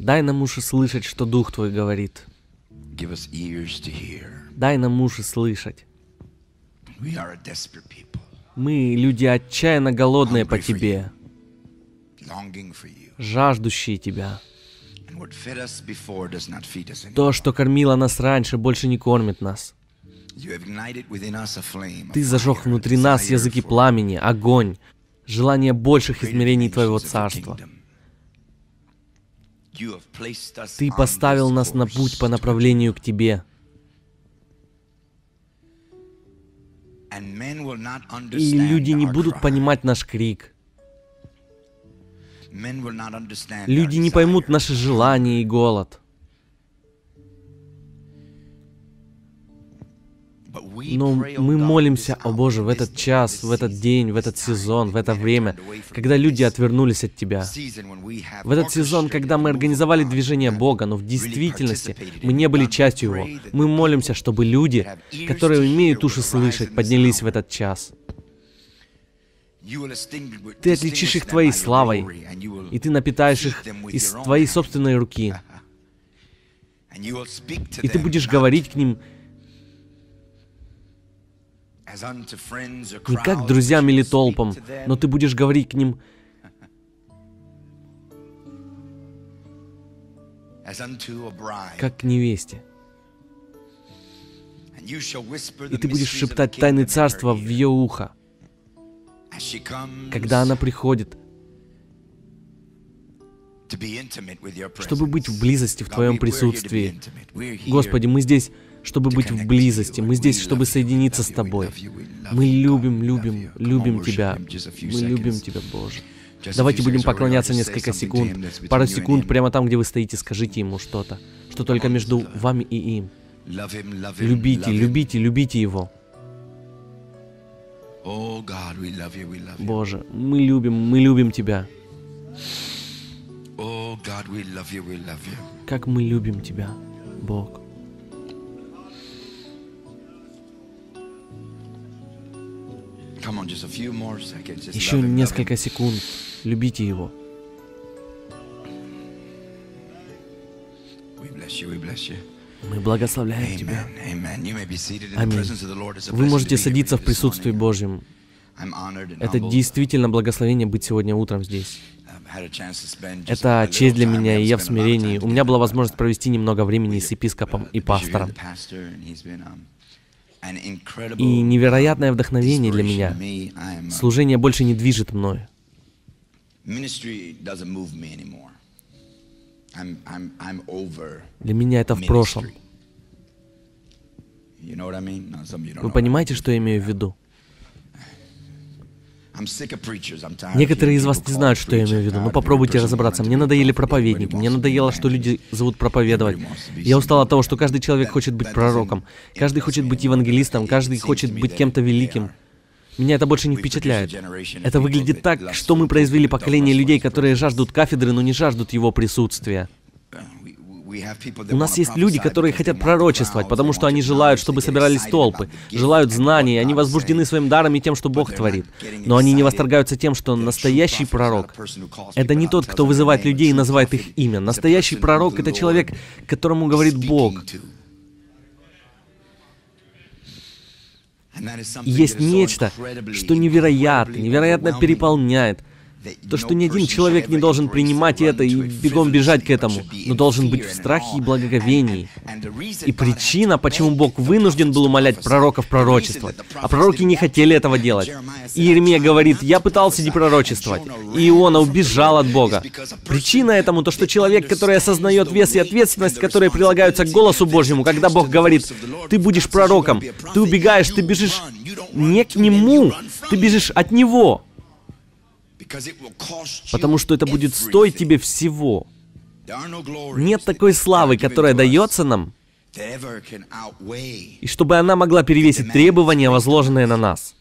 Дай нам уши слышать, что Дух Твой говорит. Дай нам уши слышать. Мы люди отчаянно голодные по Тебе, жаждущие Тебя. То, что кормило нас раньше, больше не кормит нас. Ты зажег внутри нас языки пламени, огонь, желание больших измерений Твоего Царства — ты поставил нас на путь по направлению к Тебе. И люди не будут понимать наш крик. Люди не поймут наши желания и голод. Но oh мы молимся о Боже в этот час, в этот день, в этот сезон, в это время, когда люди отвернулись от Тебя. В этот сезон, когда мы организовали движение Бога, но в действительности мы не были частью Его. Мы молимся, чтобы люди, которые имеют уши слышать, поднялись в этот час. Ты отличишь их Твоей славой, и Ты напитаешь их из Твоей собственной руки. И Ты будешь говорить к ним не как друзьям или толпам, но ты будешь говорить к ним как к невесте. И ты будешь шептать тайны царства в ее ухо. Когда она приходит, чтобы быть в близости в Твоем присутствии. Господи, мы здесь чтобы быть в близости. Мы здесь, чтобы соединиться с Тобой. Мы любим, любим, любим Тебя. Мы любим Тебя, Боже. Давайте будем поклоняться несколько секунд. Пару секунд прямо там, где вы стоите, скажите ему что-то, что только между вами и им. Любите, любите, любите его. Oh Боже, мы любим, мы любим Тебя. Oh как мы любим Тебя, Бог. Еще несколько секунд. Любите его. Мы благословляем тебя. Аминь. Вы можете садиться в присутствии Божьем. Это действительно благословение быть сегодня утром здесь. Это честь для меня, и я в смирении. У меня была возможность провести немного времени с епископом uh, и пастором и невероятное вдохновение для меня. Служение больше не движет мною. Для меня это в прошлом. Вы понимаете, что я имею в виду? Некоторые из вас не знают, что я имею в виду, но ну, попробуйте разобраться. Мне надоели проповедники, мне надоело, что люди зовут проповедовать. Я устал от того, что каждый человек хочет быть пророком, каждый хочет быть евангелистом, каждый хочет быть кем-то великим. Меня это больше не впечатляет. Это выглядит так, что мы произвели поколение людей, которые жаждут кафедры, но не жаждут его присутствия. У нас есть люди, которые хотят пророчествовать, потому что они желают, чтобы собирались толпы, желают знаний, они возбуждены своим даром и тем, что Бог творит. Но они не восторгаются тем, что настоящий пророк — это не тот, кто вызывает людей и называет их имя. Настоящий пророк — это человек, которому говорит Бог. Есть нечто, что невероятно, невероятно переполняет — то, что ни один человек не должен принимать это и бегом бежать к этому, но должен быть в страхе и благоговении. И причина, почему Бог вынужден был умолять пророков пророчествовать, а пророки не хотели этого делать. И Иеремия говорит, я пытался не пророчествовать, и он убежал от Бога. Причина этому то, что человек, который осознает вес и ответственность, которые прилагаются к голосу Божьему, когда Бог говорит, ты будешь пророком, ты убегаешь, ты бежишь не к Нему, ты бежишь от Него. Потому что это будет стоить тебе всего. Нет такой славы, которая дается нам, и чтобы она могла перевесить требования, возложенные на нас.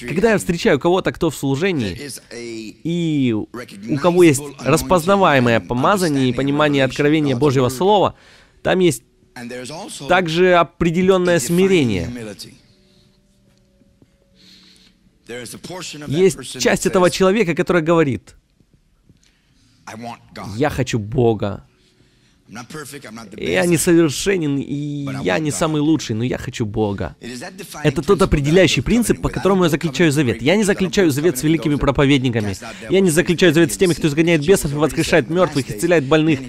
Когда я встречаю кого-то, кто в служении, и у кого есть распознаваемое помазание и понимание откровения Божьего Слова, там есть также определенное смирение. Есть часть этого человека, которая говорит, я хочу Бога. Я не совершенен, и я не самый лучший, но я хочу Бога. Это тот определяющий принцип, по которому я заключаю завет. Я не заключаю завет с великими проповедниками. Я не заключаю завет с теми, кто изгоняет бесов и воскрешает мертвых, исцеляет больных.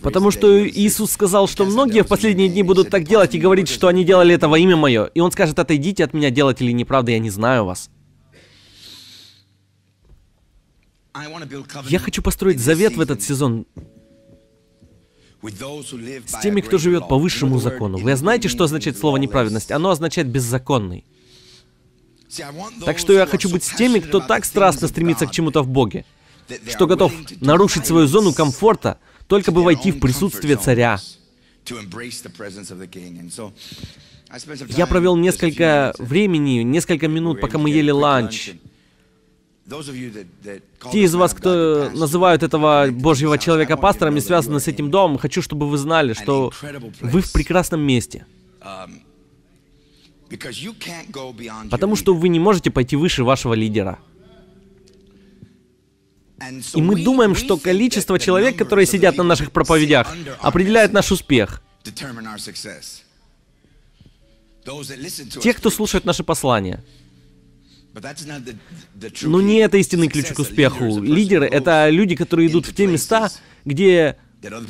Потому что Иисус сказал, что многие в последние дни будут так делать и говорить, что они делали это во имя мое. И Он скажет, отойдите от меня, делать делатели неправды, я не знаю вас. Я хочу построить завет в этот сезон с теми, кто живет по высшему закону. Вы знаете, что означает слово неправедность? Оно означает беззаконный. Так что я хочу быть с теми, кто так страстно стремится к чему-то в Боге, что готов нарушить свою зону комфорта, только бы войти в присутствие царя. Я провел несколько времени, несколько минут, пока мы ели ланч. Те из вас, кто называют этого Божьего человека пастором и связаны с этим домом, хочу, чтобы вы знали, что вы в прекрасном месте. Um, Потому что вы не можете пойти выше вашего лидера. И мы думаем, что количество человек, которые сидят на наших проповедях, определяет наш успех. Те, кто слушает наши послания. Но ну, не это истинный ключ к успеху. Лидеры — это люди, которые идут в те места, где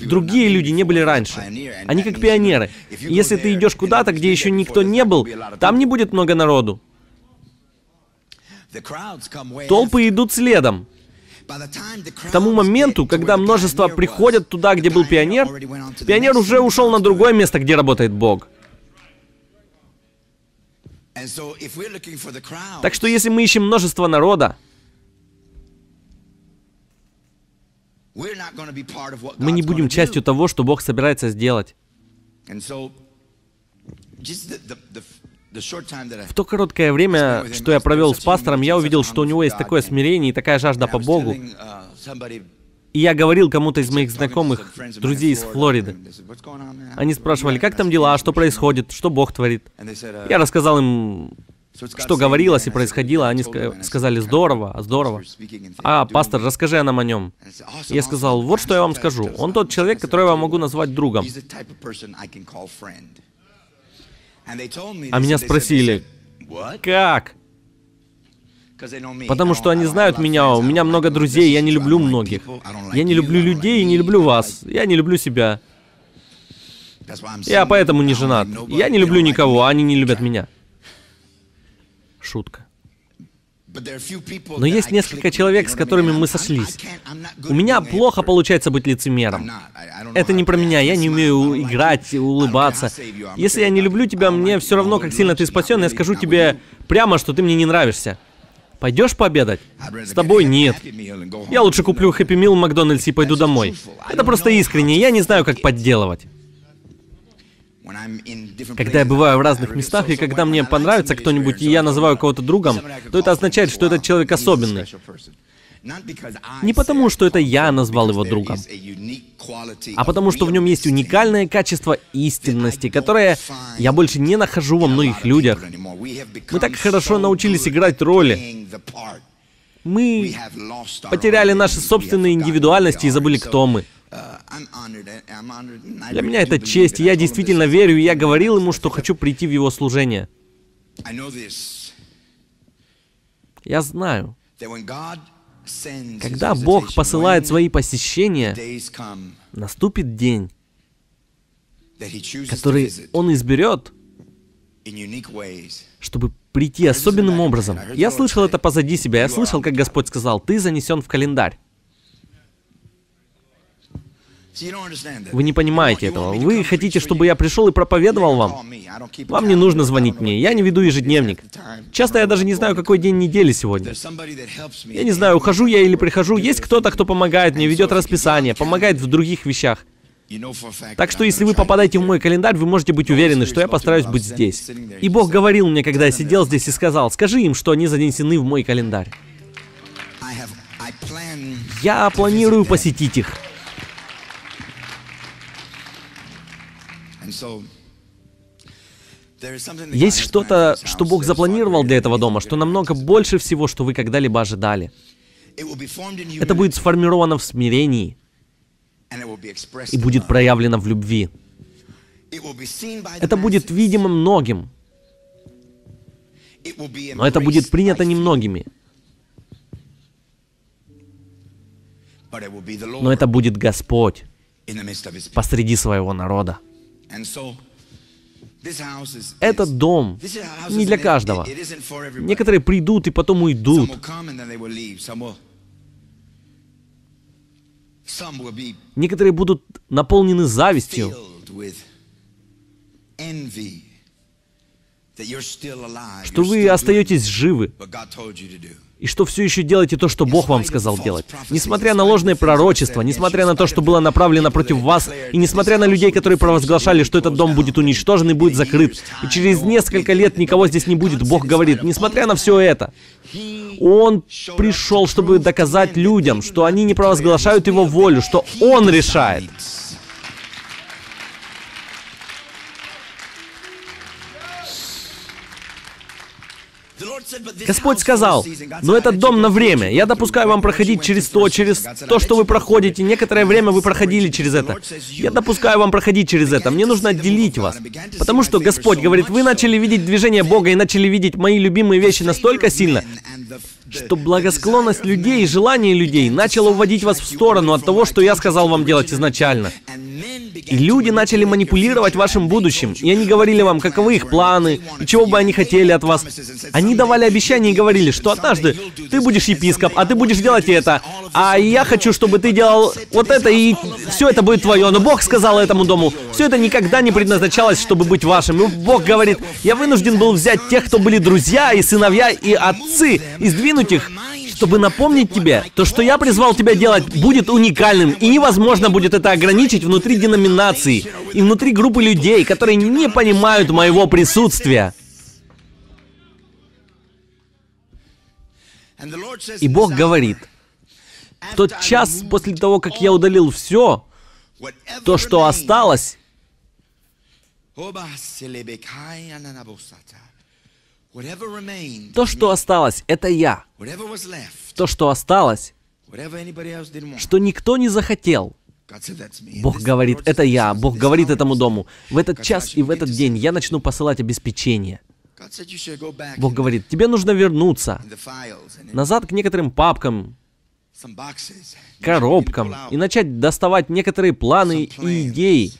другие люди не были раньше. Они как пионеры. Если ты идешь куда-то, где еще никто не был, там не будет много народу. Толпы идут следом. К тому моменту, когда множество приходят туда, где был пионер, пионер уже ушел на другое место, где работает Бог. Так что если мы ищем множество народа, мы не будем частью того, что Бог собирается сделать. В то короткое время, что я провел с пастором, я увидел, что у него есть такое смирение и такая жажда по Богу. Uh, и я говорил кому-то из моих знакомых, друзей из Флориды. Они спрашивали, как там дела, что происходит, что Бог творит. Я рассказал им, что говорилось и происходило. Они сказали, здорово, а здорово. А, пастор, расскажи нам о нем. Я сказал, вот что я вам скажу. Он тот человек, которого я могу назвать другом. А меня спросили, как? Потому что они знают меня, у меня много друзей, я не люблю многих. Я не люблю людей и не люблю вас. Я не люблю себя. Я поэтому не женат. Я не люблю никого, а они не любят меня. Шутка. Но есть несколько человек, с которыми мы сошлись. У меня плохо получается быть лицемером. Это не про меня, я не умею играть, улыбаться. Если я не люблю тебя, мне все равно, как сильно ты спасен, я скажу тебе прямо, что ты мне не нравишься. Пойдешь пообедать? С тобой нет. Я лучше куплю Хэппи Мил в Макдональдсе и пойду домой. Это просто искренне, я не знаю, как подделывать. Когда я бываю в разных местах, и когда мне понравится кто-нибудь, и я называю кого-то другом, то это означает, что этот человек особенный. Не потому, что это я назвал его другом, а потому, что в нем есть уникальное качество истинности, которое я больше не нахожу во многих людях. Мы так хорошо научились играть роли. Мы потеряли наши собственные индивидуальности и забыли, кто мы. Uh, Для меня это честь, и я действительно верю, и я говорил ему, что хочу прийти в его служение. Я знаю, когда Бог посылает свои посещения, наступит день, который Он изберет, чтобы прийти особенным образом. Я слышал это позади себя, я слышал, как Господь сказал, ты занесен в календарь. Вы не понимаете этого. Вы хотите, чтобы я пришел и проповедовал вам? Вам не нужно звонить мне. Я не веду ежедневник. Часто я даже не знаю, какой день недели сегодня. Я не знаю, ухожу я или прихожу. Есть кто-то, кто помогает мне, ведет расписание, помогает в других вещах. Так что если вы попадаете в мой календарь, вы можете быть уверены, что я постараюсь быть здесь. И Бог говорил мне, когда я сидел здесь и сказал, скажи им, что они занесены в мой календарь. Я планирую посетить их. Есть что-то, что Бог запланировал для этого дома, что намного больше всего, что вы когда-либо ожидали. Это будет сформировано в смирении и будет проявлено в любви. Это будет видимо многим, но это будет принято немногими. Но это будет Господь посреди своего народа. Этот дом не для каждого. Некоторые придут и потом уйдут. Некоторые будут наполнены завистью, что вы остаетесь живы и что все еще делаете то, что Бог вам сказал делать. Несмотря на ложные пророчества, несмотря на то, что было направлено против вас, и несмотря на людей, которые провозглашали, что этот дом будет уничтожен и будет закрыт, и через несколько лет никого здесь не будет, Бог говорит, несмотря на все это, Он пришел, чтобы доказать людям, что они не провозглашают Его волю, что Он решает. Господь сказал, но этот дом на время. Я допускаю вам проходить через то, через то, что вы проходите. Некоторое время вы проходили через это. Я допускаю вам проходить через это. Мне нужно отделить вас. Потому что Господь говорит, вы начали видеть движение Бога и начали видеть мои любимые вещи настолько сильно, что благосклонность людей и желание людей начало уводить вас в сторону от того, что я сказал вам делать изначально. И люди начали манипулировать вашим будущим, и они говорили вам, каковы их планы, и чего бы они хотели от вас. Они давали обещания и говорили, что однажды ты будешь епископ, а ты будешь делать это, а я хочу, чтобы ты делал вот это, и все это будет твое. Но Бог сказал этому дому, все это никогда не предназначалось, чтобы быть вашим. И Бог говорит, я вынужден был взять тех, кто были друзья и сыновья и отцы, и сдвинуть покинуть их, чтобы напомнить тебе, то, что я призвал тебя делать, будет уникальным, и невозможно будет это ограничить внутри деноминации и внутри группы людей, которые не понимают моего присутствия. И Бог говорит, в тот час после того, как я удалил все, то, что осталось, то, что осталось, это я. То, что осталось, что никто не захотел. Бог говорит, это я. Бог говорит этому дому. В этот час и в этот день я начну посылать обеспечение. Бог говорит, тебе нужно вернуться назад к некоторым папкам, коробкам и начать доставать некоторые планы и идеи,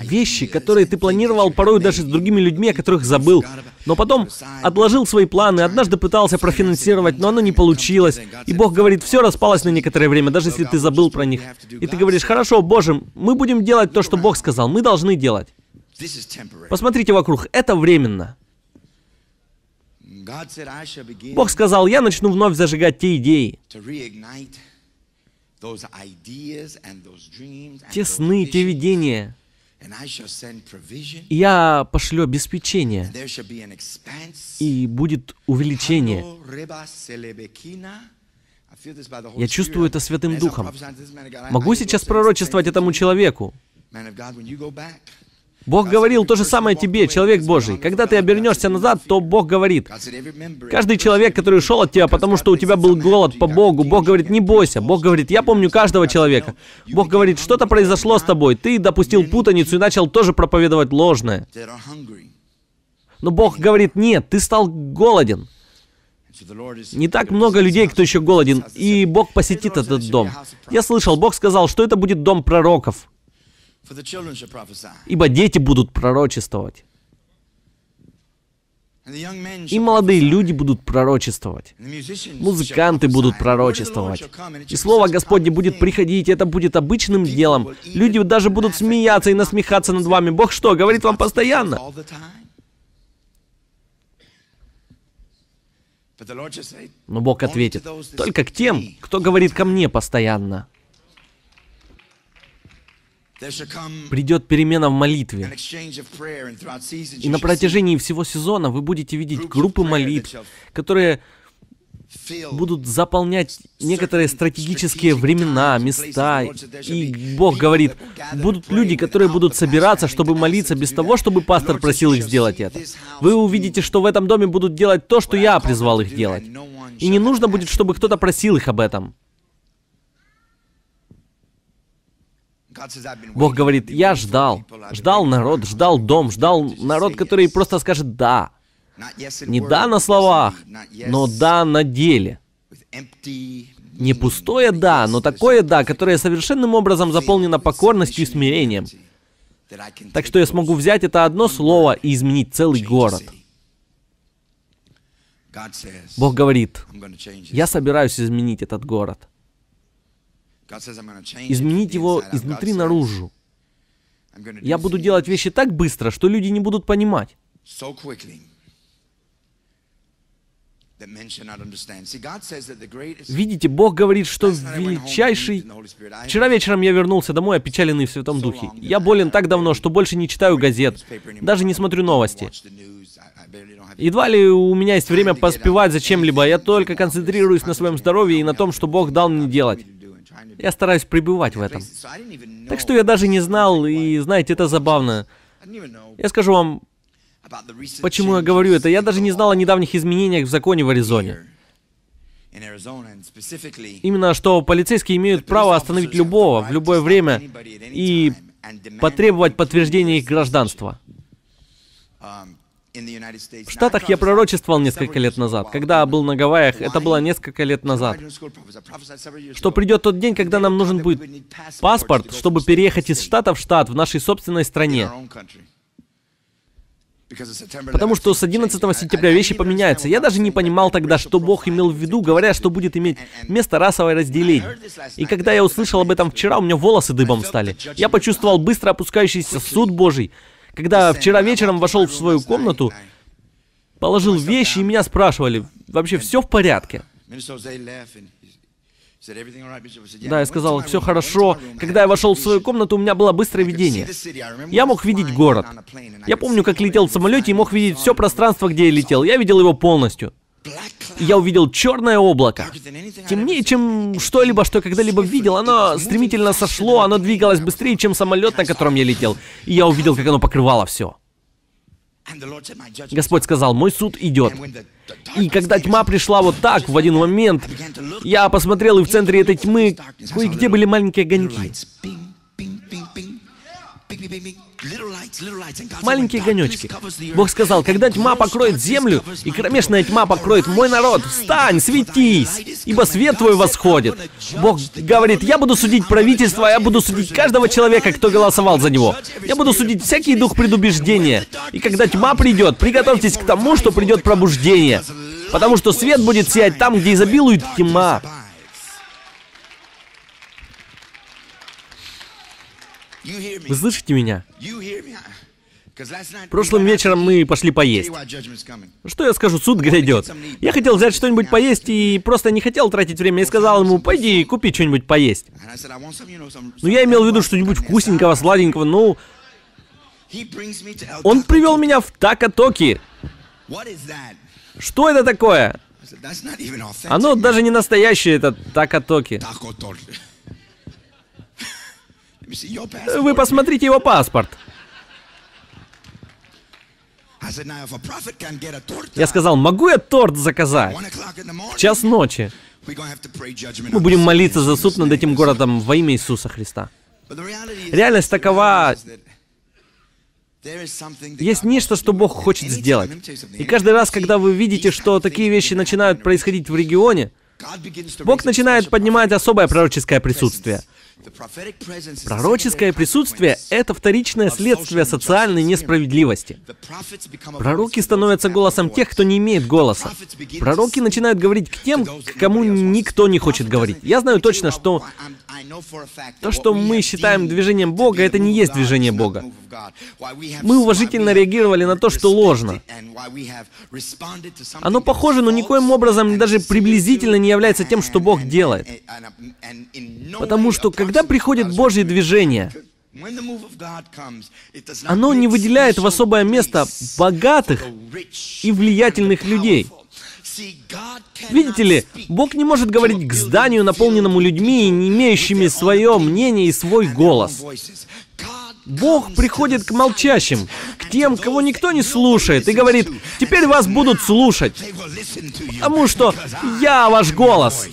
Вещи, которые ты планировал порой даже с другими людьми, о которых забыл. Но потом отложил свои планы, однажды пытался профинансировать, но оно не получилось. И Бог говорит, все распалось на некоторое время, даже если ты забыл про них. И ты говоришь, хорошо, Боже, мы будем делать то, что Бог сказал, мы должны делать. Посмотрите вокруг, это временно. Бог сказал, я начну вновь зажигать те идеи, те сны, те видения. И я пошлю обеспечение, и будет увеличение. Я чувствую это Святым Духом. Могу сейчас пророчествовать этому человеку. Бог говорил то же самое тебе, человек Божий. Когда ты обернешься назад, то Бог говорит. Каждый человек, который ушел от тебя, потому что у тебя был голод по Богу, Бог говорит, не бойся. Бог говорит, я помню каждого человека. Бог говорит, что-то произошло с тобой. Ты допустил путаницу и начал тоже проповедовать ложное. Но Бог говорит, нет, ты стал голоден. Не так много людей, кто еще голоден, и Бог посетит этот дом. Я слышал, Бог сказал, что это будет дом пророков. Ибо дети будут пророчествовать. И молодые люди будут пророчествовать. Музыканты будут пророчествовать. И Слово Господне будет приходить, и это будет обычным делом. Люди даже будут смеяться и насмехаться над вами. Бог что, говорит вам постоянно? Но Бог ответит, только к тем, кто говорит ко мне постоянно. Придет перемена в молитве. И на протяжении всего сезона вы будете видеть группы молитв, которые будут заполнять некоторые стратегические времена, места. И Бог говорит, будут люди, которые будут собираться, чтобы молиться без того, чтобы пастор просил их сделать это. Вы увидите, что в этом доме будут делать то, что я призвал их делать. И не нужно будет, чтобы кто-то просил их об этом. Бог говорит, я ждал, ждал народ, ждал дом, ждал народ, который просто скажет «да». Не «да» на словах, но «да» на деле. Не пустое «да», но такое «да», которое совершенным образом заполнено покорностью и смирением. Так что я смогу взять это одно слово и изменить целый город. Бог говорит, я собираюсь изменить этот город изменить его изнутри наружу. Я буду делать вещи так быстро, что люди не будут понимать. Видите, Бог говорит, что величайший... Вчера вечером я вернулся домой, опечаленный в Святом Духе. Я болен так давно, что больше не читаю газет, даже не смотрю новости. Едва ли у меня есть время поспевать за чем-либо, я только концентрируюсь на своем здоровье и на том, что Бог дал мне делать. Я стараюсь пребывать в этом. Так что я даже не знал, и знаете, это забавно. Я скажу вам, почему я говорю это. Я даже не знал о недавних изменениях в законе в Аризоне. Именно что полицейские имеют право остановить любого в любое время и потребовать подтверждения их гражданства. В Штатах я пророчествовал несколько лет назад. Когда был на Гавайях, это было несколько лет назад. Что придет тот день, когда нам нужен будет паспорт, чтобы переехать из штата в штат в нашей собственной стране. Потому что с 11 сентября вещи поменяются. Я даже не понимал тогда, что Бог имел в виду, говоря, что будет иметь место расовое разделение. И когда я услышал об этом вчера, у меня волосы дыбом стали. Я почувствовал быстро опускающийся суд Божий. Когда вчера вечером вошел в свою комнату, положил вещи, и меня спрашивали, вообще все в порядке? Да, я сказал, все хорошо. Когда я вошел в свою комнату, у меня было быстрое видение. Я мог видеть город. Я помню, как летел в самолете и мог видеть все пространство, где я летел. Я видел его полностью я увидел черное облако. Темнее, чем что-либо, что я когда-либо видел. Оно стремительно сошло, оно двигалось быстрее, чем самолет, на котором я летел. И я увидел, как оно покрывало все. Господь сказал, мой суд идет. И когда тьма пришла вот так, в один момент, я посмотрел, и в центре этой тьмы кое-где были маленькие огоньки. Маленькие огонечки. Бог сказал, когда тьма покроет землю, и кромешная тьма покроет мой народ, встань, светись, ибо свет твой восходит. Бог говорит, я буду судить правительство, я буду судить каждого человека, кто голосовал за него. Я буду судить всякий дух предубеждения. И когда тьма придет, приготовьтесь к тому, что придет пробуждение. Потому что свет будет сиять там, где изобилует тьма. Вы слышите меня? Прошлым вечером мы пошли поесть. Ну, что я скажу, суд грядет. Я хотел взять что-нибудь поесть и просто не хотел тратить время и сказал ему, пойди купи что-нибудь поесть. Но ну, я имел в виду что-нибудь вкусненького, uh, сладенького, ну... Он привел меня в Такатоки. Что это такое? Оно даже не настоящее, это Такатоки. Вы посмотрите его паспорт. Я сказал, могу я торт заказать? В час ночи. Мы будем молиться за суд над этим городом во имя Иисуса Христа. Реальность такова, есть нечто, что Бог хочет сделать. И каждый раз, когда вы видите, что такие вещи начинают происходить в регионе, Бог начинает поднимать особое пророческое присутствие – Пророческое присутствие — это вторичное следствие социальной несправедливости. Пророки становятся голосом тех, кто не имеет голоса. Пророки начинают говорить к тем, к кому никто не хочет говорить. Я знаю точно, что то, что мы считаем движением Бога, это не есть движение Бога. Мы уважительно реагировали на то, что ложно. Оно похоже, но никоим образом даже приблизительно не является тем, что Бог делает. Потому что, как когда приходит Божье движение, оно не выделяет в особое место богатых и влиятельных людей. Видите ли, Бог не может говорить к зданию, наполненному людьми, не имеющими свое мнение и свой голос. Бог приходит к молчащим, к тем, кого никто не слушает, и говорит, теперь вас будут слушать, потому что я ваш голос.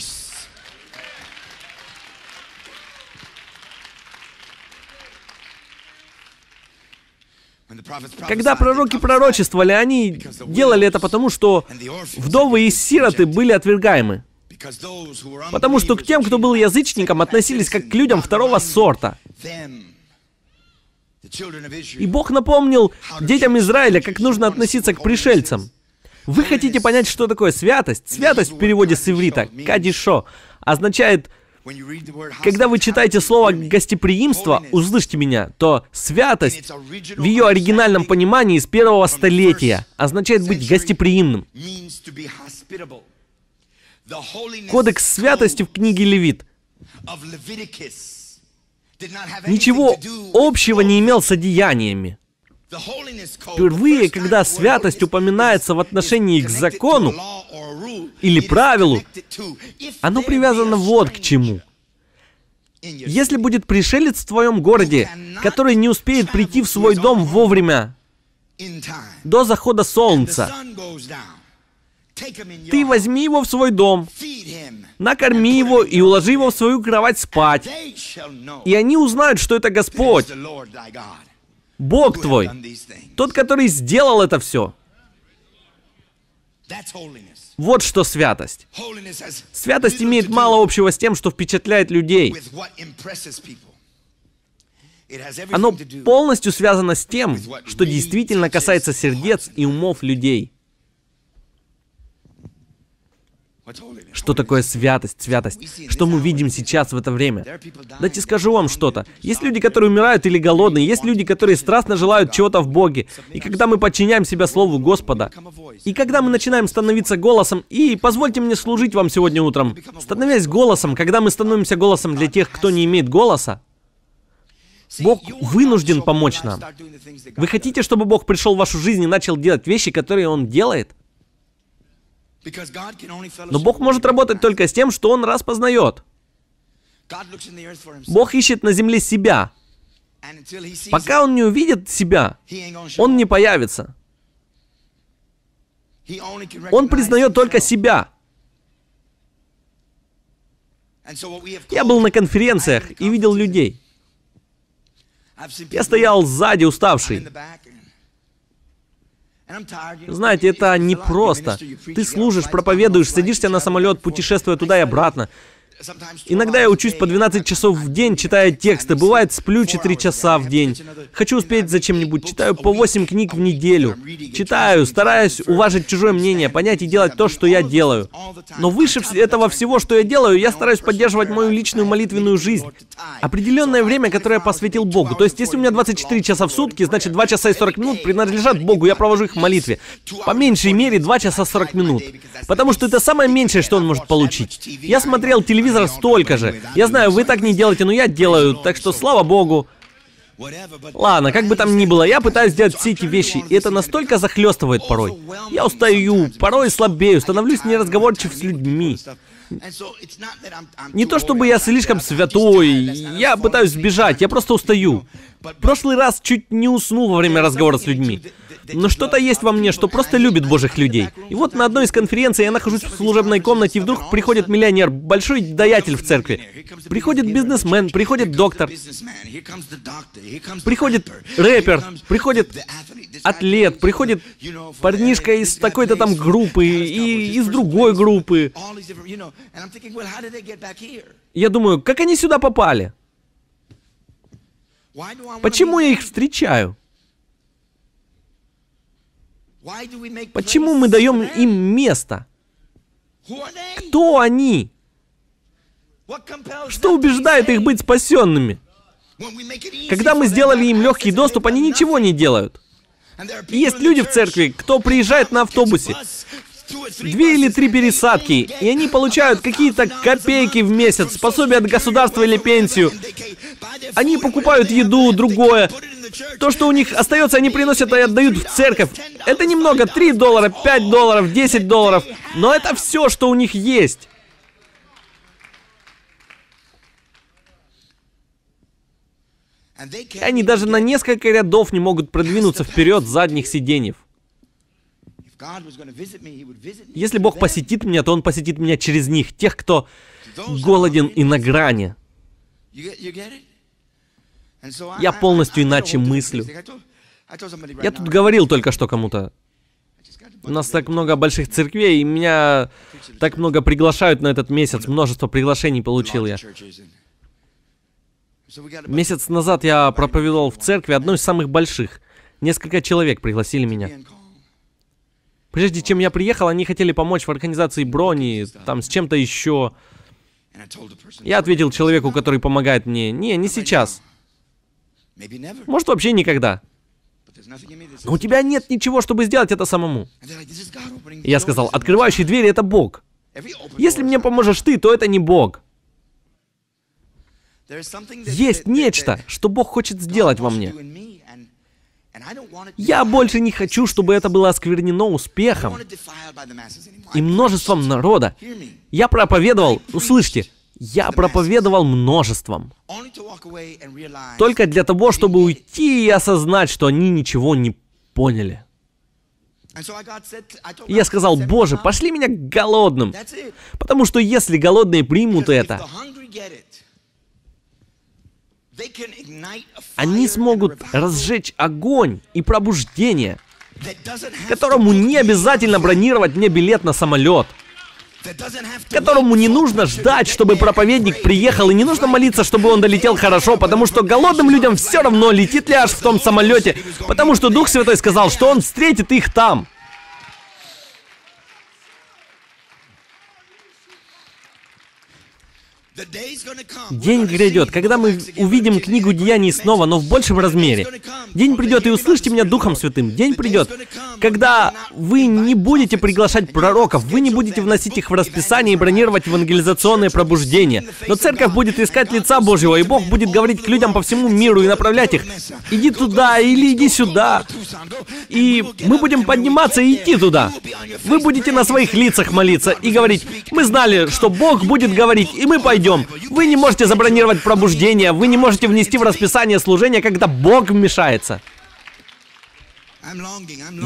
Когда пророки пророчествовали, они делали это потому, что вдовы и сироты были отвергаемы. Потому что к тем, кто был язычником, относились как к людям второго сорта. И Бог напомнил детям Израиля, как нужно относиться к пришельцам. Вы хотите понять, что такое святость? Святость в переводе с иврита «кадишо» означает когда вы читаете слово «гостеприимство», услышьте меня, то святость в ее оригинальном понимании из первого столетия означает быть гостеприимным. Кодекс святости в книге Левит ничего общего не имел с одеяниями. Впервые, когда святость упоминается в отношении к закону или правилу, оно привязано вот к чему. Если будет пришелец в твоем городе, который не успеет прийти в свой дом вовремя, до захода солнца, ты возьми его в свой дом, накорми его и уложи его в свою кровать спать. И они узнают, что это Господь. Бог твой, тот, который сделал это все. Вот что святость. Святость имеет мало общего с тем, что впечатляет людей. Оно полностью связано с тем, что действительно касается сердец и умов людей. Что такое святость, святость? Что мы видим сейчас в это время? Дайте скажу вам что-то. Есть люди, которые умирают или голодные, есть люди, которые страстно желают чего-то в Боге. И когда мы подчиняем себя Слову Господа, и когда мы начинаем становиться голосом, и позвольте мне служить вам сегодня утром, становясь голосом, когда мы становимся голосом для тех, кто не имеет голоса, Бог вынужден помочь нам. Вы хотите, чтобы Бог пришел в вашу жизнь и начал делать вещи, которые Он делает? Но Бог может работать только с тем, что Он распознает. Бог ищет на земле себя. Пока Он не увидит себя, Он не появится. Он признает только себя. Я был на конференциях и видел людей. Я стоял сзади, уставший. Знаете, это непросто. Ты служишь, проповедуешь, садишься на самолет, путешествуя туда и обратно. Иногда я учусь по 12 часов в день, читая тексты. Бывает, сплю 4 часа в день. Хочу успеть за чем-нибудь. Читаю по 8 книг в неделю. Читаю, стараюсь уважить чужое мнение, понять и делать то, что я делаю. Но выше этого всего, что я делаю, я стараюсь поддерживать мою личную молитвенную жизнь. Определенное время, которое я посвятил Богу. То есть, если у меня 24 часа в сутки, значит 2 часа и 40 минут принадлежат Богу. Я провожу их в молитве. По меньшей мере 2 часа 40 минут. Потому что это самое меньшее, что он может получить. Я смотрел телевизор телевизора столько же. Я знаю, вы так не делаете, но я делаю, так что слава богу. Ладно, как бы там ни было, я пытаюсь сделать все эти вещи, и это настолько захлестывает порой. Я устаю, порой слабею, становлюсь неразговорчив с людьми. Не то чтобы я слишком святой, я пытаюсь сбежать, я просто устаю. В прошлый раз чуть не уснул во время разговора с людьми. Но что-то есть во мне, что просто любит божьих людей. И вот на одной из конференций я нахожусь в служебной комнате, и вдруг приходит миллионер, большой даятель в церкви. Приходит бизнесмен, приходит доктор. Приходит рэпер, приходит атлет, приходит парнишка из такой-то там группы и из другой группы. Я думаю, как они сюда попали? Почему я их встречаю? Почему мы даем им место? Кто они? Что убеждает их быть спасенными? Когда мы сделали им легкий доступ, они ничего не делают. И есть люди в церкви, кто приезжает на автобусе, две или три пересадки, и они получают какие-то копейки в месяц, пособие от государства или пенсию. Они покупают еду, другое. То, что у них остается, они приносят и отдают в церковь. Это немного, 3 доллара, 5 долларов, 10 долларов. Но это все, что у них есть. они даже на несколько рядов не могут продвинуться вперед задних сиденьев. Если Бог посетит меня, то Он посетит меня через них, тех, кто голоден и на грани. Я полностью иначе мыслю. Я тут говорил только что кому-то. У нас так много больших церквей, и меня так много приглашают на этот месяц. Множество приглашений получил я. Месяц назад я проповедовал в церкви одной из самых больших. Несколько человек пригласили меня. Прежде чем я приехал, они хотели помочь в организации брони, там с чем-то еще. Я ответил человеку, который помогает мне, не, не сейчас. Может, вообще никогда. Но у тебя нет ничего, чтобы сделать это самому. я сказал, открывающий двери — это Бог. Если мне поможешь ты, то это не Бог. Есть нечто, что Бог хочет сделать во мне. Я больше не хочу, чтобы это было осквернено успехом и множеством народа. Я проповедовал, услышьте, я проповедовал множеством. Только для того, чтобы уйти и осознать, что они ничего не поняли. я сказал, Боже, пошли меня голодным. Потому что если голодные примут это, они смогут разжечь огонь и пробуждение, которому не обязательно бронировать мне билет на самолет, которому не нужно ждать, чтобы проповедник приехал, и не нужно молиться, чтобы он долетел хорошо, потому что голодным людям все равно, летит ли аж в том самолете, потому что Дух Святой сказал, что он встретит их там. День грядет, когда мы увидим книгу Деяний снова, но в большем размере. День придет, и услышьте меня Духом Святым. День придет, когда вы не будете приглашать пророков, вы не будете вносить их в расписание и бронировать евангелизационное пробуждение. Но церковь будет искать лица Божьего, и Бог будет говорить к людям по всему миру и направлять их. Иди туда или иди сюда. И мы будем подниматься и идти туда. Вы будете на своих лицах молиться и говорить, мы знали, что Бог будет говорить, и мы пойдем идем. Вы не можете забронировать пробуждение, вы не можете внести в расписание служения, когда Бог вмешается.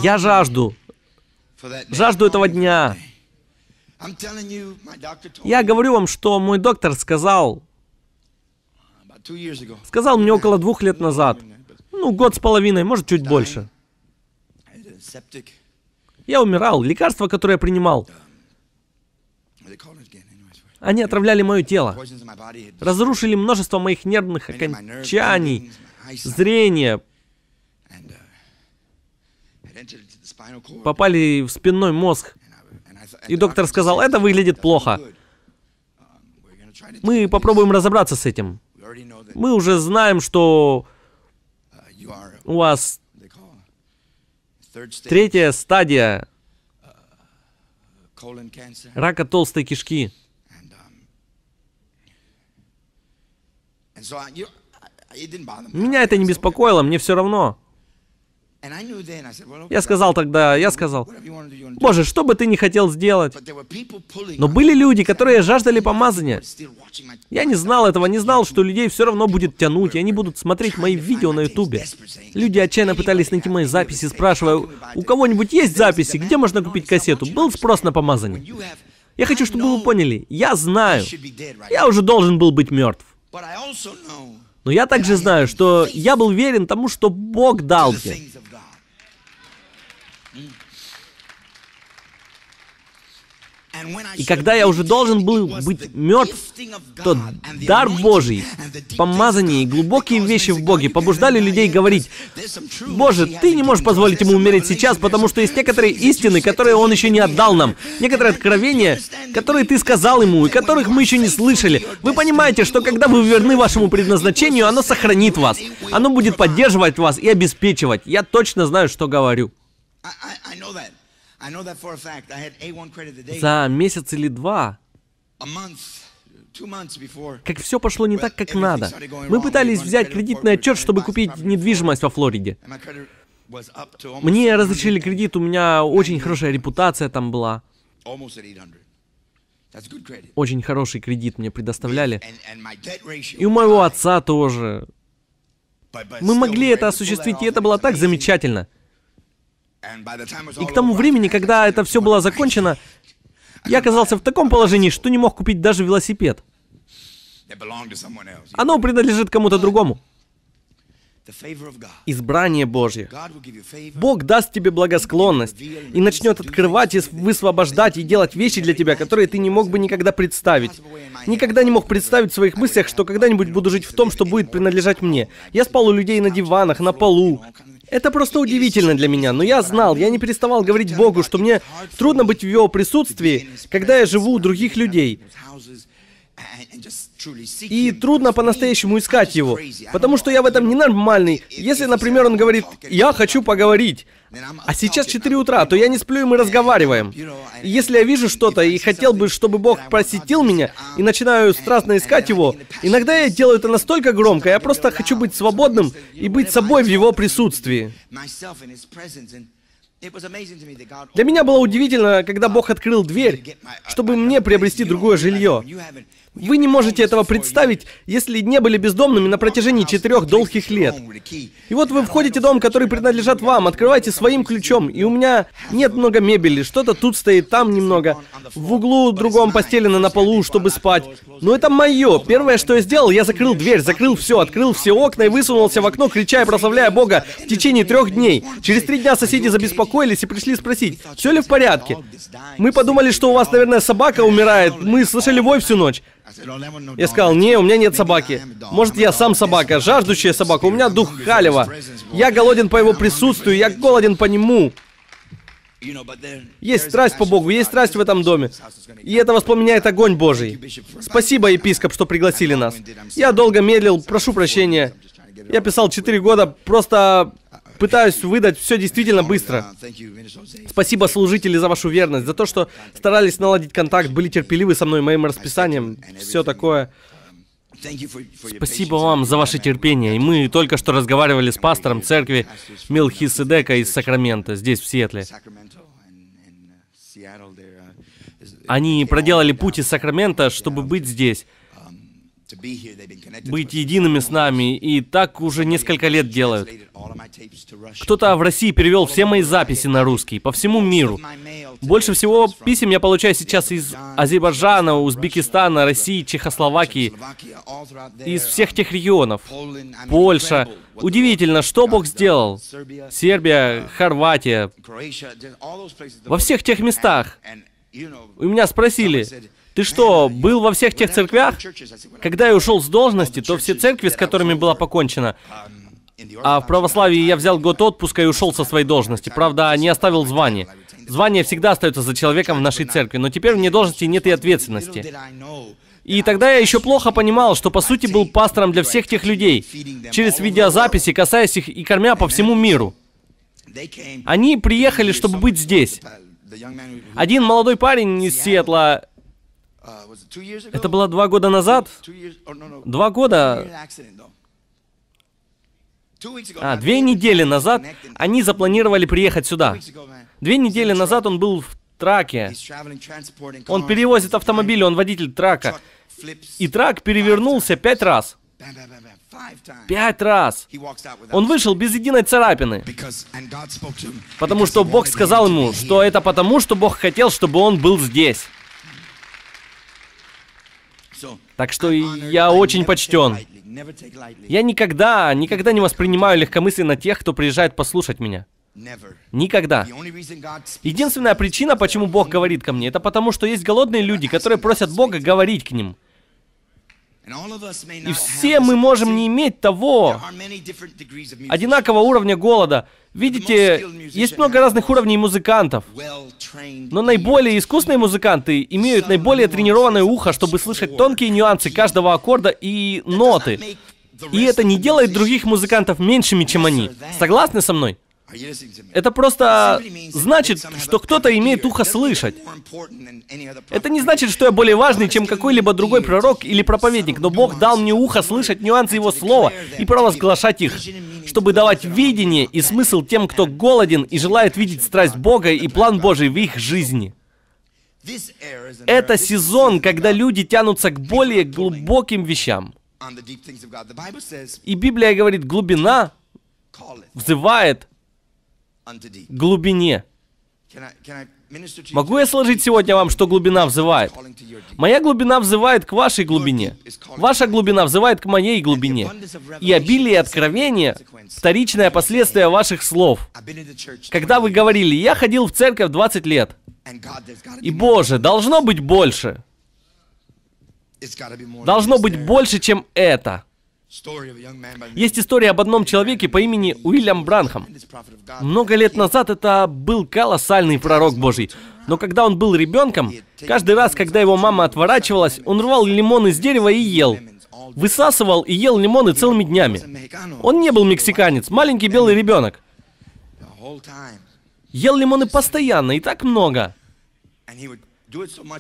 Я жажду. Жажду этого дня. Я говорю вам, что мой доктор сказал, сказал мне около двух лет назад, ну, год с половиной, может, чуть больше. Я умирал, лекарства, которые я принимал, они отравляли мое тело, разрушили множество моих нервных окончаний, зрения, uh, попали в спинной мозг. И доктор сказал, это выглядит плохо. Um, Мы попробуем разобраться с этим. Мы уже знаем, что uh, у вас третья стадия uh, рака толстой кишки. Меня это не беспокоило, мне все равно. Я сказал тогда, я сказал, «Боже, что бы ты ни хотел сделать?» Но были люди, которые жаждали помазания. Я не знал этого, не знал, что людей все равно будет тянуть, и они будут смотреть мои видео на ютубе. Люди отчаянно пытались найти мои записи, спрашивая, «У кого-нибудь есть записи? Где можно купить кассету?» Был спрос на помазание. Я хочу, чтобы вы поняли, я знаю, я уже должен был быть мертв. Но я также знаю, что я был верен тому, что Бог дал мне. И когда я уже должен был быть мертв, то дар Божий, помазание и глубокие вещи в Боге побуждали людей говорить, «Боже, ты не можешь позволить ему умереть сейчас, потому что есть некоторые истины, которые он еще не отдал нам, некоторые откровения, которые ты сказал ему, и которых мы еще не слышали. Вы понимаете, что когда вы верны вашему предназначению, оно сохранит вас, оно будет поддерживать вас и обеспечивать. Я точно знаю, что говорю. За месяц или два как все пошло не так, как надо. Мы пытались взять кредитный отчет, чтобы купить недвижимость во Флориде. Мне разрешили кредит, у меня очень хорошая репутация там была. Очень хороший кредит мне предоставляли. И у моего отца тоже. Мы могли это осуществить, и это было так замечательно. И к тому времени, когда это все было закончено, я оказался в таком положении, что не мог купить даже велосипед. Оно принадлежит кому-то другому избрание Божье. Бог даст тебе благосклонность и начнет открывать и высвобождать и делать вещи для тебя, которые ты не мог бы никогда представить. Никогда не мог представить в своих мыслях, что когда-нибудь буду жить в том, что будет принадлежать мне. Я спал у людей на диванах, на полу. Это просто удивительно для меня, но я знал, я не переставал говорить Богу, что мне трудно быть в Его присутствии, когда я живу у других людей. И трудно по-настоящему искать его, потому что я в этом ненормальный. Если, например, он говорит, я хочу поговорить, а сейчас 4 утра, то я не сплю, и мы разговариваем. И если я вижу что-то и хотел бы, чтобы Бог просветил меня, и начинаю страстно искать Его, иногда я делаю это настолько громко, я просто хочу быть свободным и быть собой в Его присутствии. Для меня было удивительно, когда Бог открыл дверь, чтобы мне приобрести другое жилье. Вы не можете этого представить, если не были бездомными на протяжении четырех долгих лет. И вот вы входите в дом, который принадлежат вам, открываете своим ключом, и у меня нет много мебели, что-то тут стоит, там немного, в углу другом постелено на полу, чтобы спать. Но это мое. Первое, что я сделал, я закрыл дверь, закрыл все, открыл все окна и высунулся в окно, крича и прославляя Бога в течение трех дней. Через три дня соседи забеспокоились и пришли спросить, все ли в порядке. Мы подумали, что у вас, наверное, собака умирает, мы слышали вой всю ночь. Я сказал, не, у меня нет собаки. Может, я сам собака, жаждущая собака, у меня дух Халева. Я голоден по его присутствию, я голоден по нему. Есть страсть по Богу, есть страсть в этом доме. И это воспламеняет огонь Божий. Спасибо, епископ, что пригласили нас. Я долго медлил, прошу прощения. Я писал 4 года, просто пытаюсь выдать все действительно быстро. Спасибо, служители, за вашу верность, за то, что старались наладить контакт, были терпеливы со мной, моим расписанием, все такое. Спасибо вам за ваше терпение. И мы только что разговаривали с пастором церкви Милхиседека из Сакрамента, здесь, в Сиэтле. Они проделали путь из Сакрамента, чтобы быть здесь быть едиными с нами, и так уже несколько лет делают. Кто-то в России перевел все мои записи на русский, по всему миру. Больше всего писем я получаю сейчас из Азербайджана, Узбекистана, России, Чехословакии, из um, всех тех регионов. Польша. Удивительно, что Бог сделал. Сербия, uh, Хорватия. Во всех тех местах. У меня спросили, ты что, был во всех тех церквях? Когда я ушел с должности, то все церкви, с которыми была покончена. а в православии я взял год отпуска и ушел со своей должности. Правда, не оставил звание. Звание всегда остается за человеком в нашей церкви, но теперь мне должности нет и ответственности. И тогда я еще плохо понимал, что по сути был пастором для всех тех людей, через видеозаписи, касаясь их и кормя по всему миру. Они приехали, чтобы быть здесь. Один молодой парень из Сиэтла это было два года назад. Oh, два года. А, две недели назад они запланировали приехать сюда. Две недели назад он был в траке. Он перевозит автомобили, он водитель трака. И трак перевернулся пять раз. Пять раз. Он вышел без единой царапины. Потому что Бог сказал ему, что это потому, что Бог хотел, чтобы он был здесь. Так что я очень почтен. Я никогда, никогда не воспринимаю легкомысленно тех, кто приезжает послушать меня. Никогда. Единственная причина, почему Бог говорит ко мне, это потому, что есть голодные люди, которые просят Бога говорить к ним. И все мы можем не иметь того одинакового уровня голода. Видите, есть много разных уровней музыкантов, но наиболее искусные музыканты имеют наиболее тренированное ухо, чтобы слышать тонкие нюансы каждого аккорда и ноты. И это не делает других музыкантов меньшими, чем они. Согласны со мной? А это просто значит, что кто-то имеет ухо слышать. Это не значит, что я более важный, чем какой-либо другой пророк или проповедник, но Бог дал мне ухо слышать нюансы Его Слова и провозглашать их, чтобы давать видение и смысл тем, кто голоден и желает видеть страсть Бога и план Божий в их жизни. Это сезон, когда люди тянутся к более глубоким вещам. И Библия говорит, глубина взывает глубине. Могу я сложить сегодня вам, что глубина взывает? Моя глубина взывает к вашей глубине. Ваша глубина взывает к моей глубине. И обилие откровения — вторичное последствие ваших слов. Когда вы говорили, я ходил в церковь 20 лет, и, Боже, должно быть больше. Должно быть больше, чем это. Есть история об одном человеке по имени Уильям Бранхам. Много лет назад это был колоссальный пророк Божий. Но когда он был ребенком, каждый раз, когда его мама отворачивалась, он рвал лимон из дерева и ел. Высасывал и ел лимоны целыми днями. Он не был мексиканец, маленький белый ребенок. Ел лимоны постоянно и так много,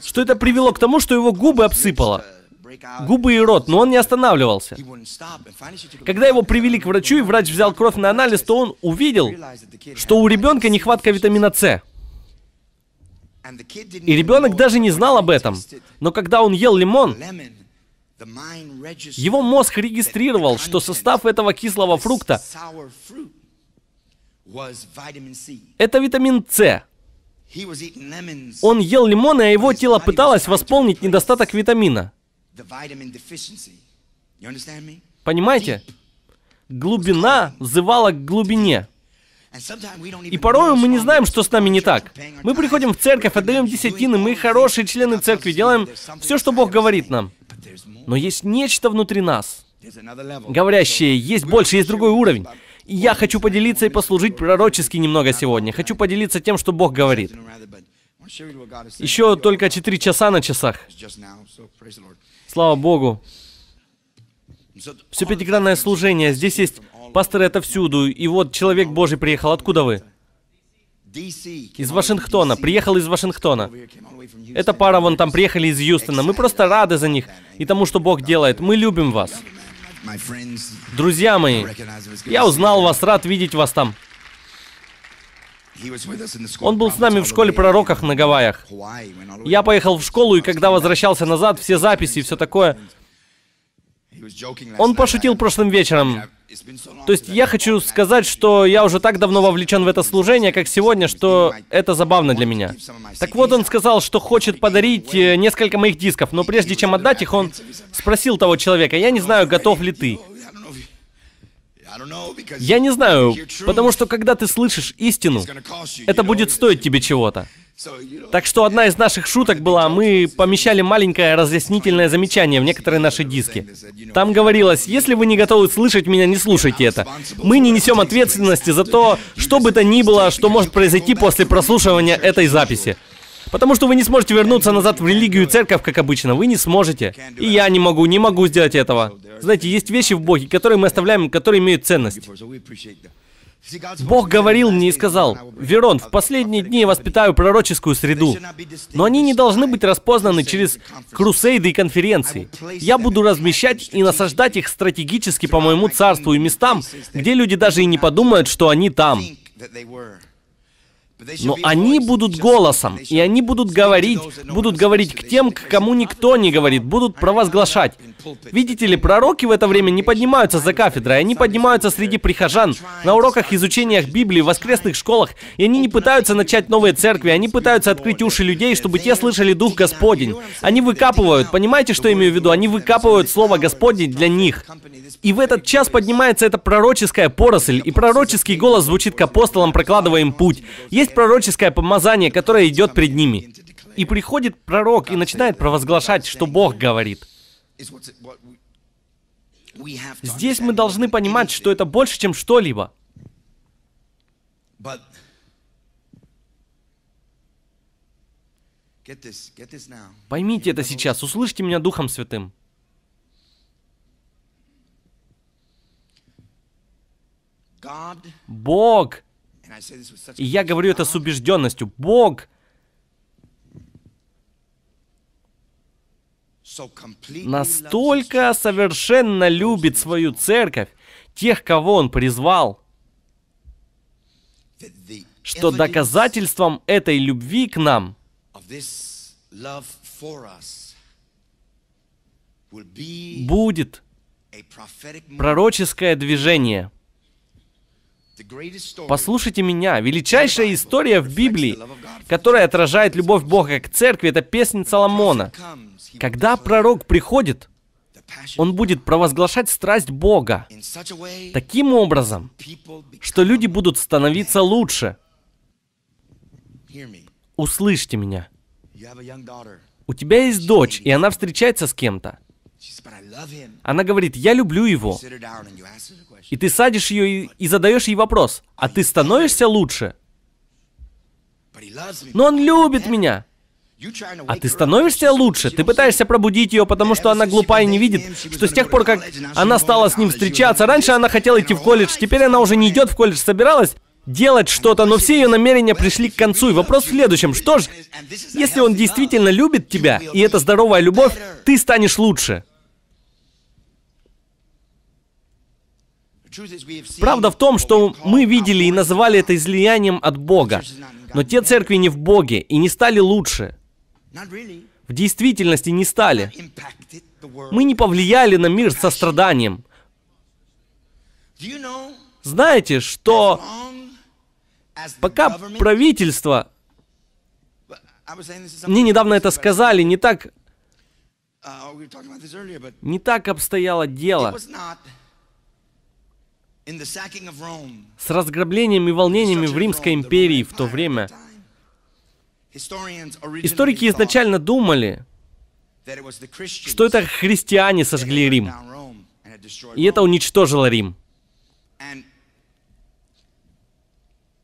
что это привело к тому, что его губы обсыпало губы и рот, но он не останавливался. Когда его привели к врачу и врач взял кровь на анализ, то он увидел, что у ребенка нехватка витамина С. И ребенок даже не знал об этом. Но когда он ел лимон, его мозг регистрировал, что состав этого кислого фрукта это витамин С. Он ел лимон, и а его тело пыталось восполнить недостаток витамина. Понимаете? Глубина зывала к глубине. И порой мы не знаем, что с нами не так. Мы приходим в церковь, отдаем десятины, мы хорошие члены церкви, делаем все, что Бог говорит нам. Но есть нечто внутри нас, говорящее, есть больше, есть другой уровень. И я хочу поделиться и послужить пророчески немного сегодня. Хочу поделиться тем, что Бог говорит. Еще только 4 часа на часах. Слава Богу. Все пятигранное служение. Здесь есть пасторы отовсюду. И вот человек Божий приехал. Откуда вы? Из Вашингтона. Приехал из Вашингтона. Эта пара вон там приехали из Юстона. Мы просто рады за них и тому, что Бог делает. Мы любим вас. Друзья мои, я узнал вас, рад видеть вас там. Он был с нами в школе пророках на Гавайях. Я поехал в школу, и когда возвращался назад, все записи и все такое, он пошутил прошлым вечером. То есть я хочу сказать, что я уже так давно вовлечен в это служение, как сегодня, что это забавно для меня. Так вот, он сказал, что хочет подарить э, несколько моих дисков, но прежде чем отдать их, он спросил того человека, я не знаю, готов ли ты. Я не знаю, потому что когда ты слышишь истину, это будет стоить тебе чего-то. Так что одна из наших шуток была, мы помещали маленькое разъяснительное замечание в некоторые наши диски. Там говорилось, если вы не готовы слышать меня, не слушайте это. Мы не несем ответственности за то, что бы то ни было, что может произойти после прослушивания этой записи. Потому что вы не сможете вернуться назад в религию и церковь, как обычно. Вы не сможете. И я не могу, не могу сделать этого. Знаете, есть вещи в Боге, которые мы оставляем, которые имеют ценность. Бог говорил мне и сказал, «Верон, в последние дни я воспитаю пророческую среду, но они не должны быть распознаны через крусейды и конференции. Я буду размещать и насаждать их стратегически по моему царству и местам, где люди даже и не подумают, что они там». Но они будут голосом, и они будут говорить, будут говорить к тем, к кому никто не говорит, будут провозглашать. Видите ли, пророки в это время не поднимаются за кафедрой, они поднимаются среди прихожан, на уроках изучениях Библии, в воскресных школах, и они не пытаются начать новые церкви, они пытаются открыть уши людей, чтобы те слышали Дух Господень. Они выкапывают, понимаете, что я имею в виду? Они выкапывают Слово Господень для них. И в этот час поднимается эта пророческая поросль, и пророческий голос звучит к апостолам, прокладывая им путь. Есть есть пророческое помазание, которое идет пред ними. И приходит пророк и начинает провозглашать, что Бог говорит. Здесь мы должны понимать, что это больше, чем что-либо. Поймите это сейчас, услышьте меня Духом Святым. Бог и я говорю это с убежденностью. Бог настолько совершенно любит свою церковь, тех, кого Он призвал, что доказательством этой любви к нам будет пророческое движение – Послушайте меня, величайшая история в Библии, которая отражает любовь Бога к церкви, это песня Соломона. Когда пророк приходит, он будет провозглашать страсть Бога таким образом, что люди будут становиться лучше. Услышьте меня. У тебя есть дочь, и она встречается с кем-то. Она говорит, я люблю его. И ты садишь ее и, и задаешь ей вопрос, а ты становишься лучше? Но он любит меня. А ты становишься лучше, ты пытаешься пробудить ее, потому что она глупая и не видит, что с тех пор, как она стала с ним встречаться, раньше она хотела идти в колледж, теперь она уже не идет в колледж, собиралась делать что-то, но все ее намерения пришли к концу. И вопрос в следующем, что же, если он действительно любит тебя, и это здоровая любовь, ты станешь лучше. Правда в том, что мы видели и называли это излиянием от Бога. Но те церкви не в Боге и не стали лучше. В действительности не стали. Мы не повлияли на мир со страданием. Знаете, что пока правительство... Мне недавно это сказали, не так... Не так обстояло дело. С разграблением и волнениями в Римской империи в то время историки изначально думали, что это христиане сожгли Рим. И это уничтожило Рим.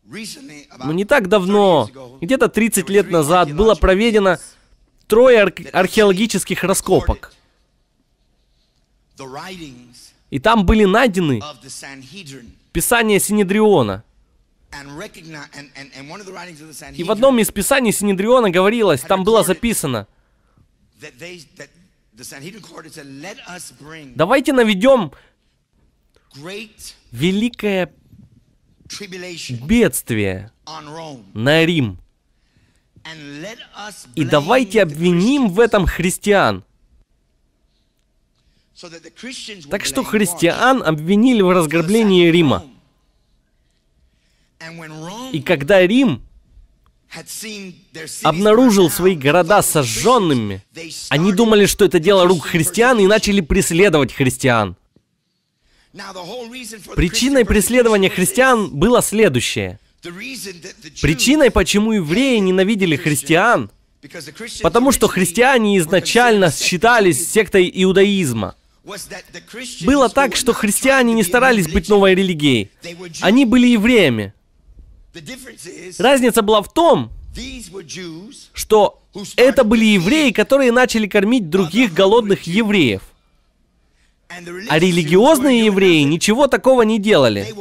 Но не так давно, где-то 30 лет назад, было проведено трое ар- археологических раскопок. И там были найдены Писания Синедриона. И в одном из писаний Синедриона говорилось, там было записано, давайте наведем великое бедствие на Рим. И давайте обвиним в этом христиан. Так что христиан обвинили в разграблении Рима. И когда Рим обнаружил свои города сожженными, они думали, что это дело рук христиан и начали преследовать христиан. Причиной преследования христиан было следующее. Причиной, почему евреи ненавидели христиан, потому что христиане изначально считались сектой иудаизма. Было так, что христиане не старались быть новой религией. Они были евреями. Разница была в том, что это были евреи, которые начали кормить других голодных евреев. А религиозные евреи ничего такого не делали.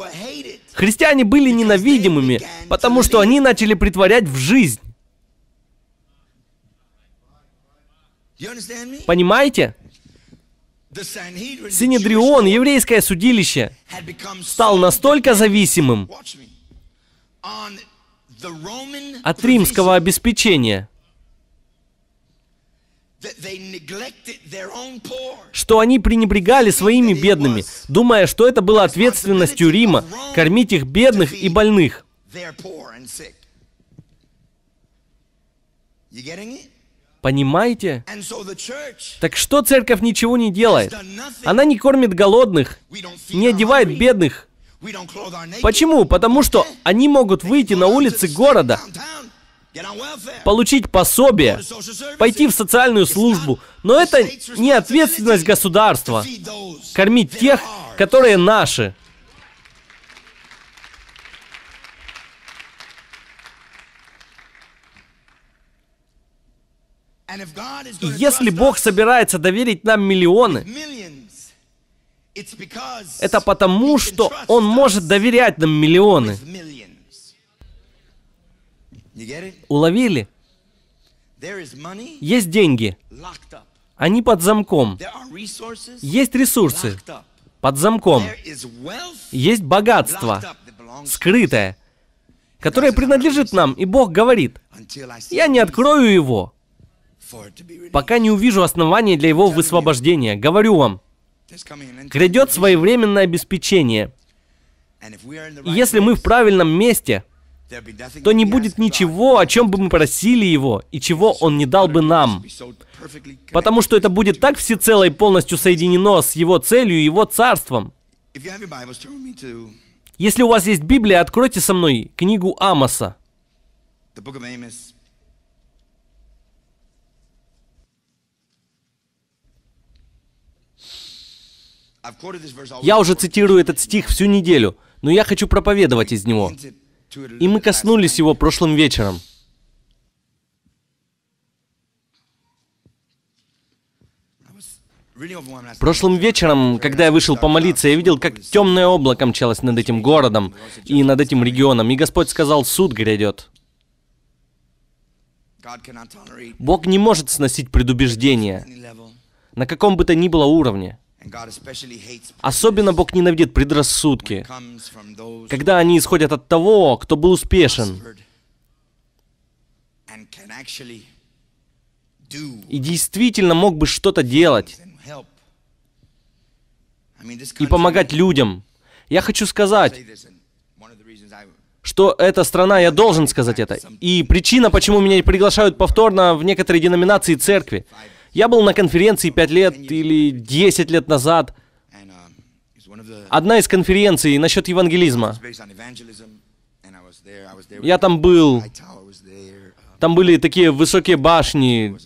Христиане были ненавидимыми, потому что они начали притворять в жизнь. Понимаете? Синедрион, еврейское судилище, стал настолько зависимым от римского обеспечения, что они пренебрегали своими бедными, думая, что это было ответственностью Рима кормить их бедных и больных. You getting it? Понимаете? Так что церковь ничего не делает? Она не кормит голодных, не одевает бедных. Почему? Потому что они могут выйти на улицы города, получить пособие, пойти в социальную службу. Но это не ответственность государства. Кормить тех, которые наши. И если Бог собирается доверить нам миллионы, это потому, что Он может доверять нам миллионы. Уловили? Есть деньги. Они под замком. Есть ресурсы. Под замком. Есть богатство. Скрытое. Которое принадлежит нам. И Бог говорит, я не открою его, Пока не увижу оснований для его высвобождения, говорю вам, грядет своевременное обеспечение. И если мы в правильном месте, то не будет ничего, о чем бы мы просили его, и чего он не дал бы нам. Потому что это будет так всецело и полностью соединено с его целью и его царством. Если у вас есть Библия, откройте со мной книгу Амоса. Я уже цитирую этот стих всю неделю, но я хочу проповедовать из него. И мы коснулись его прошлым вечером. Прошлым вечером, когда я вышел помолиться, я видел, как темное облако мчалось над этим городом и над этим регионом, и Господь сказал, суд грядет. Бог не может сносить предубеждения на каком бы то ни было уровне. Особенно Бог ненавидит предрассудки, когда они исходят от того, кто был успешен и действительно мог бы что-то делать и помогать людям. Я хочу сказать, что эта страна, я должен сказать это. И причина, почему меня не приглашают повторно в некоторые деноминации церкви, я был на конференции 5 лет или 10 лет назад. Одна из конференций насчет евангелизма. Я там был. Там были такие высокие башни.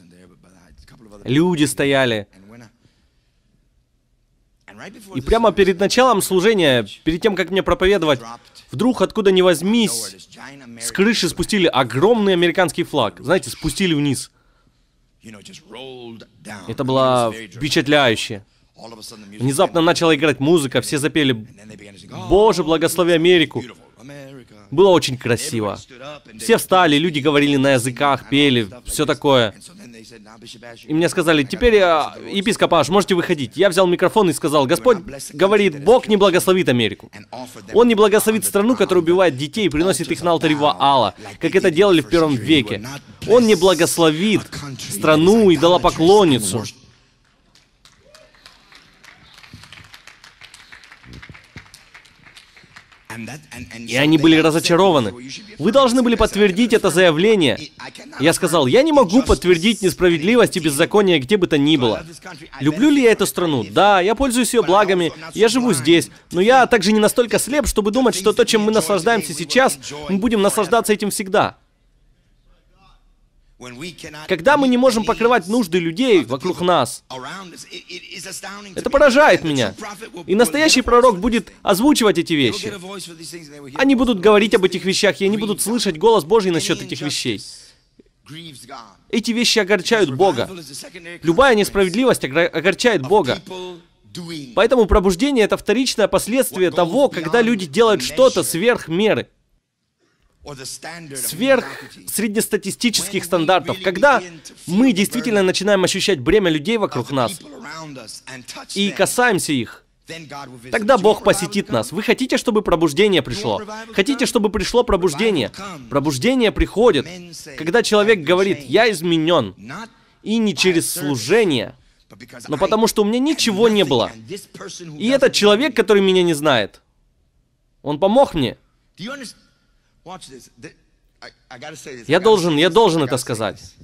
Люди стояли. И прямо перед началом служения, перед тем, как мне проповедовать, вдруг откуда ни возьмись, с крыши спустили огромный американский флаг. Знаете, спустили вниз. Это было впечатляюще. Внезапно начала играть музыка, все запели oh, «Боже, благослови Америку!» Было очень красиво. Все встали, люди говорили на языках, пели, все такое. И мне сказали, теперь, э, епископ Аш, можете выходить. Я взял микрофон и сказал, Господь говорит, Бог не благословит Америку. Он не благословит страну, которая убивает детей и приносит их на алтарь Ваала, как это делали в первом веке. Он не благословит страну и дала поклонницу. И они были разочарованы. Вы должны были подтвердить это заявление. Я сказал, я не могу подтвердить несправедливость и беззаконие где бы то ни было. Люблю ли я эту страну? Да, я пользуюсь ее благами, я живу здесь, но я также не настолько слеп, чтобы думать, что то, чем мы наслаждаемся сейчас, мы будем наслаждаться этим всегда. Когда мы не можем покрывать нужды людей вокруг нас, это поражает меня. И настоящий пророк будет озвучивать эти вещи. Они будут говорить об этих вещах, и они будут слышать голос Божий насчет этих вещей. Эти вещи огорчают Бога. Любая несправедливость огорчает Бога. Поэтому пробуждение — это вторичное последствие того, когда люди делают что-то сверх меры сверх среднестатистических стандартов, когда мы действительно начинаем ощущать бремя людей вокруг нас и касаемся их, Тогда Бог посетит нас. Вы хотите, чтобы пробуждение пришло? Хотите, чтобы пришло пробуждение? Пробуждение приходит, когда человек говорит, я изменен. И не через служение, но потому что у меня ничего не было. И этот человек, который меня не знает, он помог мне. Я должен, я должен это сказать.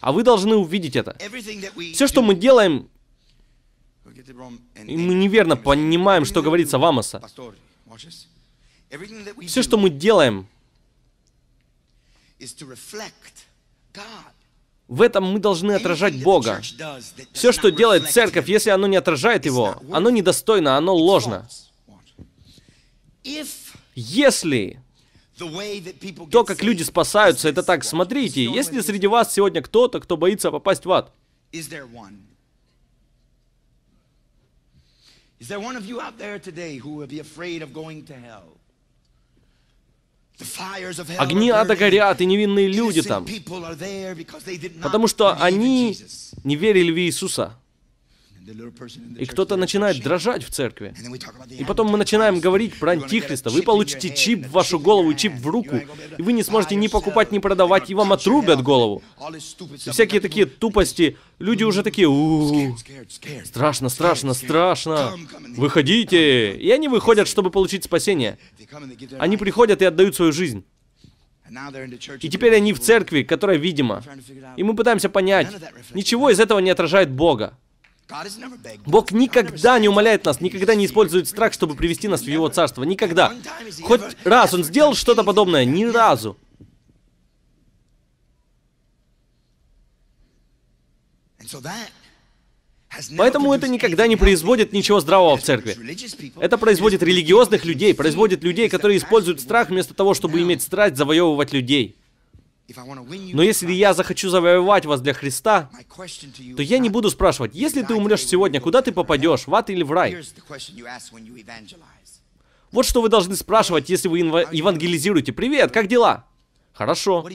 А вы должны увидеть это. Все, что мы делаем, и мы неверно понимаем, что говорится в Вамоса. Все, что мы делаем, в этом мы должны отражать Бога. Все, что делает церковь, если оно не отражает Его, оно недостойно, оно ложно. Если то, как люди спасаются, это так. Смотрите, если среди вас сегодня кто-то, кто боится попасть в ад, Огни ада горят, и невинные люди там, потому что они не верили в Иисуса. И кто-то начинает дрожать в церкви. И потом мы начинаем говорить про антихриста. Вы получите чип в вашу голову, чип в руку, и вы не сможете ни покупать, ни продавать, и вам отрубят голову. И всякие такие тупости. Люди уже такие, у страшно, страшно, страшно. Выходите. И они выходят, чтобы получить спасение. Они приходят и отдают свою жизнь. И теперь они в церкви, которая видима. И мы пытаемся понять, ничего из этого не отражает Бога. Бог никогда не умоляет нас, никогда не использует страх, чтобы привести нас в Его Царство. Никогда. Хоть раз Он сделал что-то подобное, ни разу. Поэтому это никогда не производит ничего здравого в церкви. Это производит религиозных людей, производит людей, которые используют страх вместо того, чтобы иметь страсть завоевывать людей. Но если я захочу завоевать вас для Христа, то я не буду спрашивать, если ты умрешь сегодня, куда ты попадешь, в ад или в рай? Вот что вы должны спрашивать, если вы евангелизируете. Привет, как дела? Хорошо.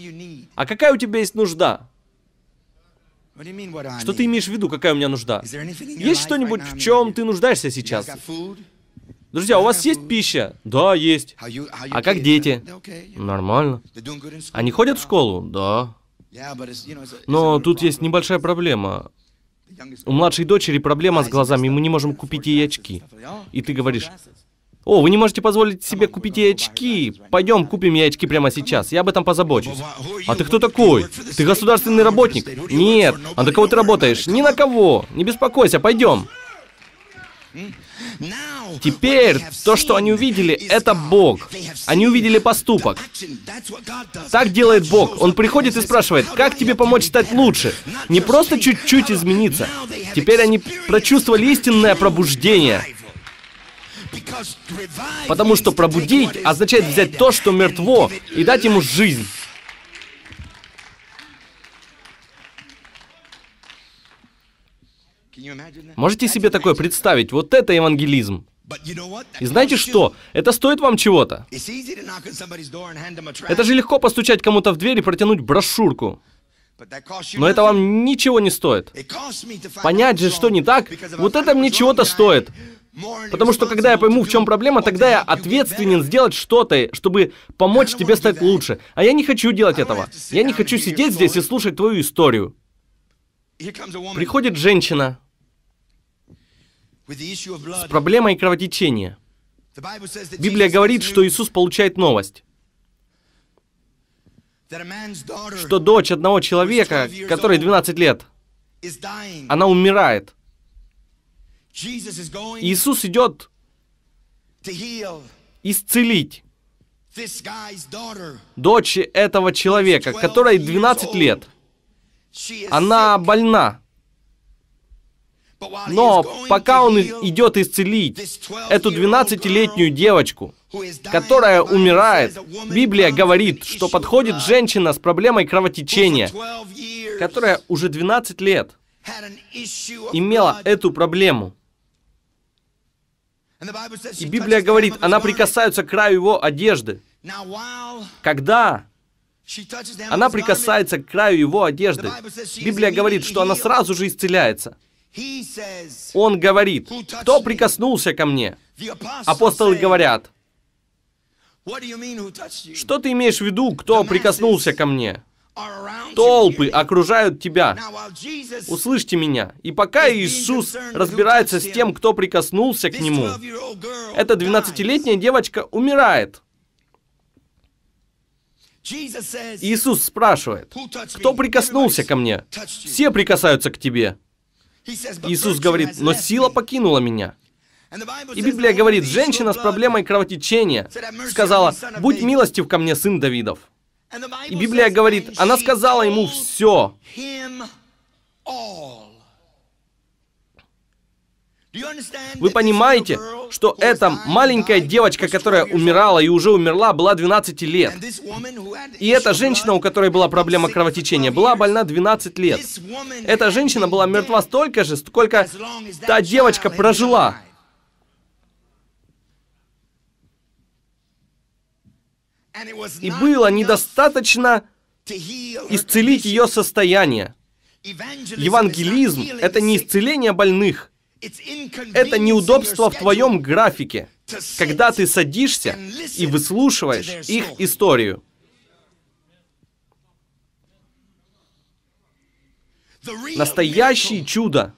А какая у тебя есть нужда? Что ты имеешь в виду, какая у меня нужда? Есть что-нибудь, в чем ты нуждаешься сейчас? Друзья, у вас есть пища? Да, есть. А как дети? Нормально. Они ходят в школу? Да. Но тут есть небольшая проблема. У младшей дочери проблема с глазами, и мы не можем купить ей очки. И ты говоришь, о, вы не можете позволить себе купить ей очки. Пойдем, купим ей очки прямо сейчас. Я об этом позабочусь. А ты кто такой? Ты государственный работник? Нет. А на кого ты работаешь? Ни на кого. Не беспокойся, пойдем. Теперь то, что они увидели, это Бог. Они увидели поступок. Так делает Бог. Он приходит и спрашивает, как тебе помочь стать лучше? Не просто чуть-чуть измениться. Теперь они прочувствовали истинное пробуждение. Потому что пробудить означает взять то, что мертво, и дать ему жизнь. Можете себе такое представить? Вот это евангелизм. И знаете что? Это стоит вам чего-то. Это же легко постучать кому-то в дверь и протянуть брошюрку. Но это вам ничего не стоит. Понять же, что не так, вот это мне чего-то стоит. Потому что когда я пойму, в чем проблема, тогда я ответственен сделать что-то, чтобы помочь тебе стать лучше. А я не хочу делать этого. Я не хочу сидеть здесь и слушать твою историю. Приходит женщина, с проблемой кровотечения. Библия говорит, что Иисус получает новость что дочь одного человека, которой 12 лет, она умирает. Иисус идет исцелить дочь этого человека, которой 12 лет. Она больна. Но пока он идет исцелить эту 12-летнюю девочку, которая умирает, Библия говорит, что подходит женщина с проблемой кровотечения, которая уже 12 лет имела эту проблему. И Библия говорит, она прикасается к краю его одежды. Когда она прикасается к краю его одежды, Библия говорит, что она сразу же исцеляется. Он говорит, кто прикоснулся ко мне? Апостолы говорят, что ты имеешь в виду, кто прикоснулся ко мне? Толпы окружают тебя. Услышьте меня. И пока Иисус разбирается с тем, кто прикоснулся к нему, эта 12-летняя девочка умирает. Иисус спрашивает, кто прикоснулся ко мне? Все прикасаются к тебе. Иисус говорит, но сила покинула меня. И Библия говорит, женщина с проблемой кровотечения сказала, будь милостив ко мне, сын Давидов. И Библия говорит, она сказала ему все. Вы понимаете, что эта маленькая девочка, которая умирала и уже умерла, была 12 лет. И эта женщина, у которой была проблема кровотечения, была больна 12 лет. Эта женщина была мертва столько же, сколько та девочка прожила. И было недостаточно исцелить ее состояние. Евангелизм — это не исцеление больных — это неудобство в твоем графике, когда ты садишься и выслушиваешь их историю. Настоящее чудо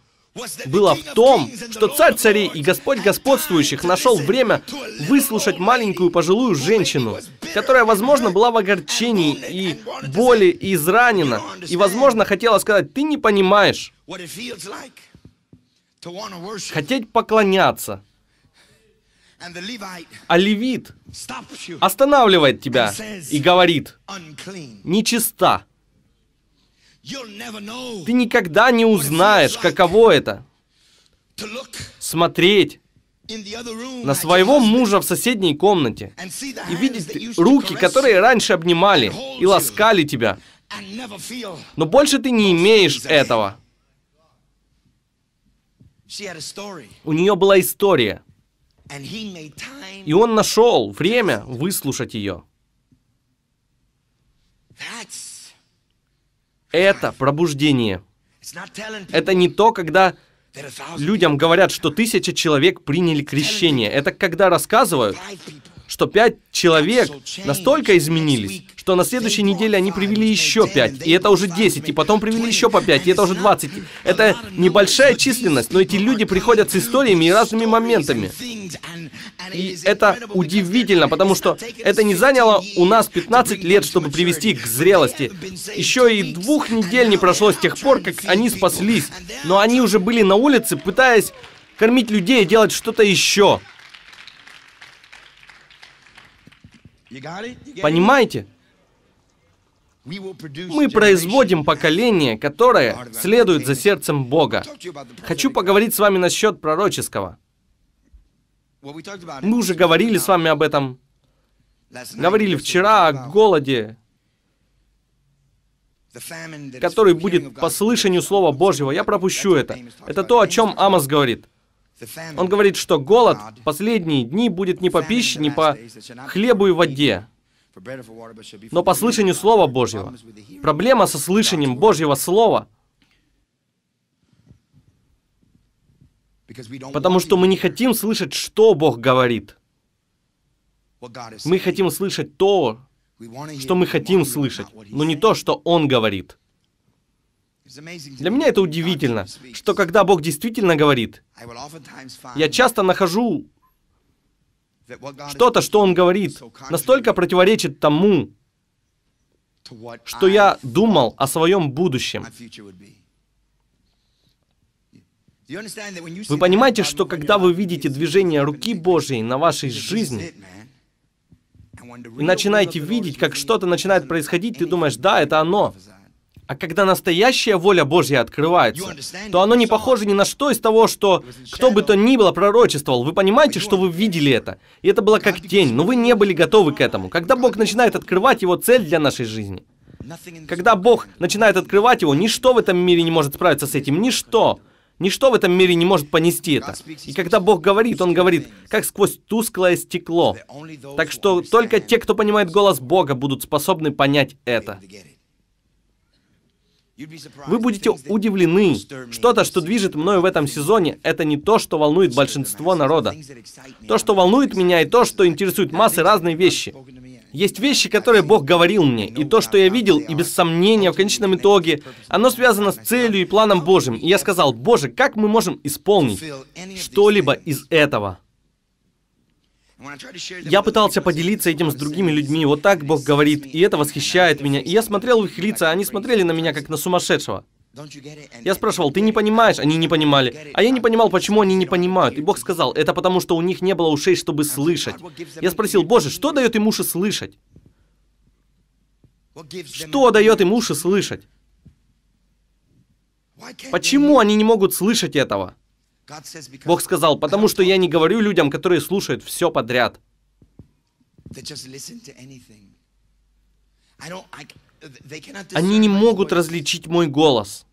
было в том, что царь царей и Господь господствующих нашел время выслушать маленькую пожилую женщину, которая, возможно, была в огорчении и боли и изранена, и, возможно, хотела сказать, ты не понимаешь, хотеть поклоняться. А левит останавливает тебя и говорит, нечиста. Ты никогда не узнаешь, каково это смотреть на своего мужа в соседней комнате и видеть руки, которые раньше обнимали и ласкали тебя. Но больше ты не имеешь этого. У нее была история. И он нашел время выслушать ее. Это пробуждение. Это не то, когда людям говорят, что тысяча человек приняли крещение. Это когда рассказывают, что пять человек настолько изменились, что на следующей неделе они привели еще пять, и это уже десять, и потом привели еще по пять, и это уже двадцать. Это небольшая численность, но эти люди приходят с историями и разными моментами. И это удивительно, потому что это не заняло у нас 15 лет, чтобы привести к зрелости. Еще и двух недель не прошло с тех пор, как они спаслись, но они уже были на улице, пытаясь кормить людей и делать что-то еще. Понимаете? Мы производим поколение, которое следует за сердцем Бога. Хочу поговорить с вами насчет пророческого. Мы уже говорили с вами об этом. Говорили вчера о голоде, который будет по слышанию Слова Божьего. Я пропущу это. Это то, о чем Амос говорит. Он говорит, что голод последние дни будет не по пище, не по хлебу и воде, но по слышанию Слова Божьего. Проблема со слышанием Божьего Слова, потому что мы не хотим слышать, что Бог говорит. Мы хотим слышать то, что мы хотим слышать, но не то, что Он говорит. Для меня это удивительно, что когда Бог действительно говорит, я часто нахожу что-то, что Он говорит, настолько противоречит тому, что я думал о своем будущем. Вы понимаете, что когда вы видите движение руки Божьей на вашей жизни, и начинаете видеть, как что-то начинает происходить, ты думаешь, да, это оно. А когда настоящая воля Божья открывается, то оно не похоже ни на что из того, что кто бы то ни было пророчествовал. Вы понимаете, что вы видели это? И это было как тень, но вы не были готовы к этому. Когда Бог начинает открывать его цель для нашей жизни, когда Бог начинает открывать его, ничто в этом мире не может справиться с этим, ничто. Ничто в этом мире не может понести это. И когда Бог говорит, Он говорит, как сквозь тусклое стекло. Так что только те, кто понимает голос Бога, будут способны понять это. Вы будете удивлены. Что-то, что движет мною в этом сезоне, это не то, что волнует большинство народа. То, что волнует меня, и то, что интересует массы разные вещи. Есть вещи, которые Бог говорил мне, и то, что я видел, и без сомнения, в конечном итоге, оно связано с целью и планом Божьим. И я сказал, Боже, как мы можем исполнить что-либо из этого? Я пытался поделиться этим с другими людьми, вот так Бог говорит, и это восхищает меня. И я смотрел в их лица, они смотрели на меня как на сумасшедшего. Я спрашивал, ты не понимаешь? Они не понимали. А я не понимал, почему они не понимают. И Бог сказал, это потому, что у них не было ушей, чтобы слышать. Я спросил, Боже, что дает им уши слышать? Что дает им уши слышать? Почему они не могут слышать этого? Бог сказал, потому что я не говорю людям, которые слушают все подряд. Они не могут различить мой голос.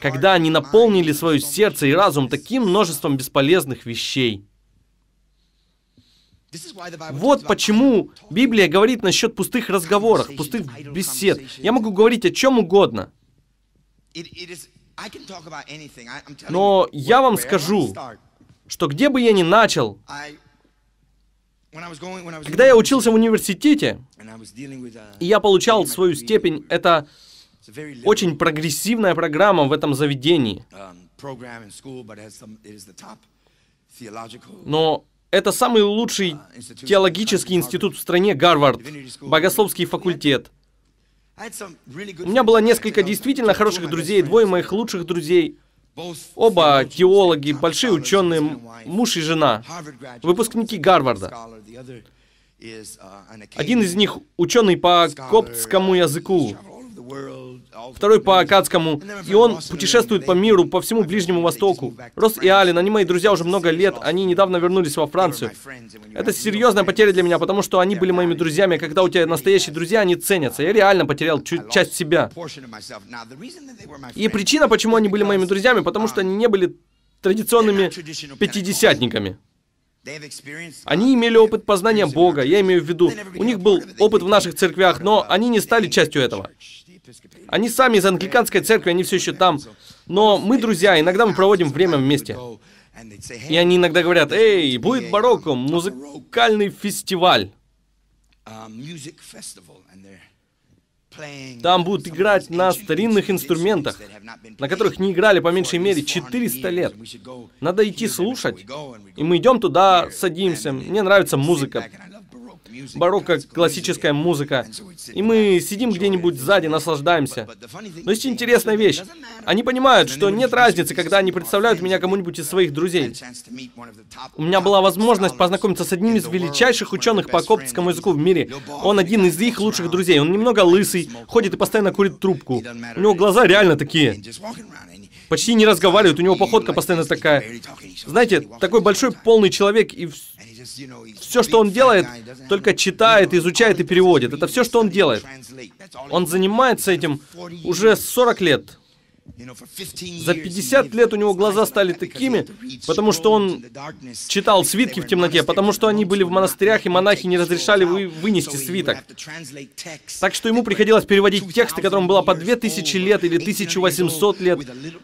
Когда они наполнили свое сердце и разум таким множеством бесполезных вещей. Вот почему Библия говорит насчет пустых разговоров, пустых бесед. Я могу говорить о чем угодно. Но я вам скажу, что где бы я ни начал, когда я учился в университете, и uh, я получал свою степень, это очень прогрессивная программа в этом заведении. Um, Но это самый лучший uh, теологический институт в стране, Гарвард, богословский факультет. У меня было несколько um, действительно хороших друзей, двое моих лучших друзей. Оба теологи, большие ученые, муж и жена, выпускники Гарварда. Uh, Один из них ученый по коптскому языку, второй по Акадскому, и он путешествует по миру, по всему Ближнему Востоку. Рос и Ален, они мои друзья уже много лет, они недавно вернулись во Францию. Это серьезная потеря для меня, потому что они были моими друзьями, когда у тебя настоящие друзья, они ценятся. Я реально потерял часть себя. И причина, почему они были моими друзьями, потому что они не были традиционными пятидесятниками. Они имели опыт познания Бога, я имею в виду, у них был опыт в наших церквях, но они не стали частью этого. Они сами из англиканской церкви, они все еще там. Но мы друзья, иногда мы проводим время вместе. И они иногда говорят, эй, будет барокко, музыкальный фестиваль. Там будут играть на старинных инструментах, на которых не играли по меньшей мере 400 лет. Надо идти слушать. И мы идем туда, садимся. Мне нравится музыка барокко, классическая музыка. И мы сидим где-нибудь сзади, наслаждаемся. Но есть интересная вещь. Они понимают, что нет разницы, когда они представляют меня кому-нибудь из своих друзей. У меня была возможность познакомиться с одним из величайших ученых по коптскому языку в мире. Он один из их лучших друзей. Он немного лысый, ходит и постоянно курит трубку. У него глаза реально такие. Почти не разговаривает, у него походка постоянно такая. Знаете, такой большой полный человек и все все, что он делает, только читает, изучает и переводит. Это все, что он делает. Он занимается этим уже 40 лет. За 50 лет у него глаза стали такими, потому что он читал свитки в темноте, потому что они были в монастырях, и монахи не разрешали вы, вынести свиток. Так что ему приходилось переводить тексты, которым было по 2000 лет или 1800 лет,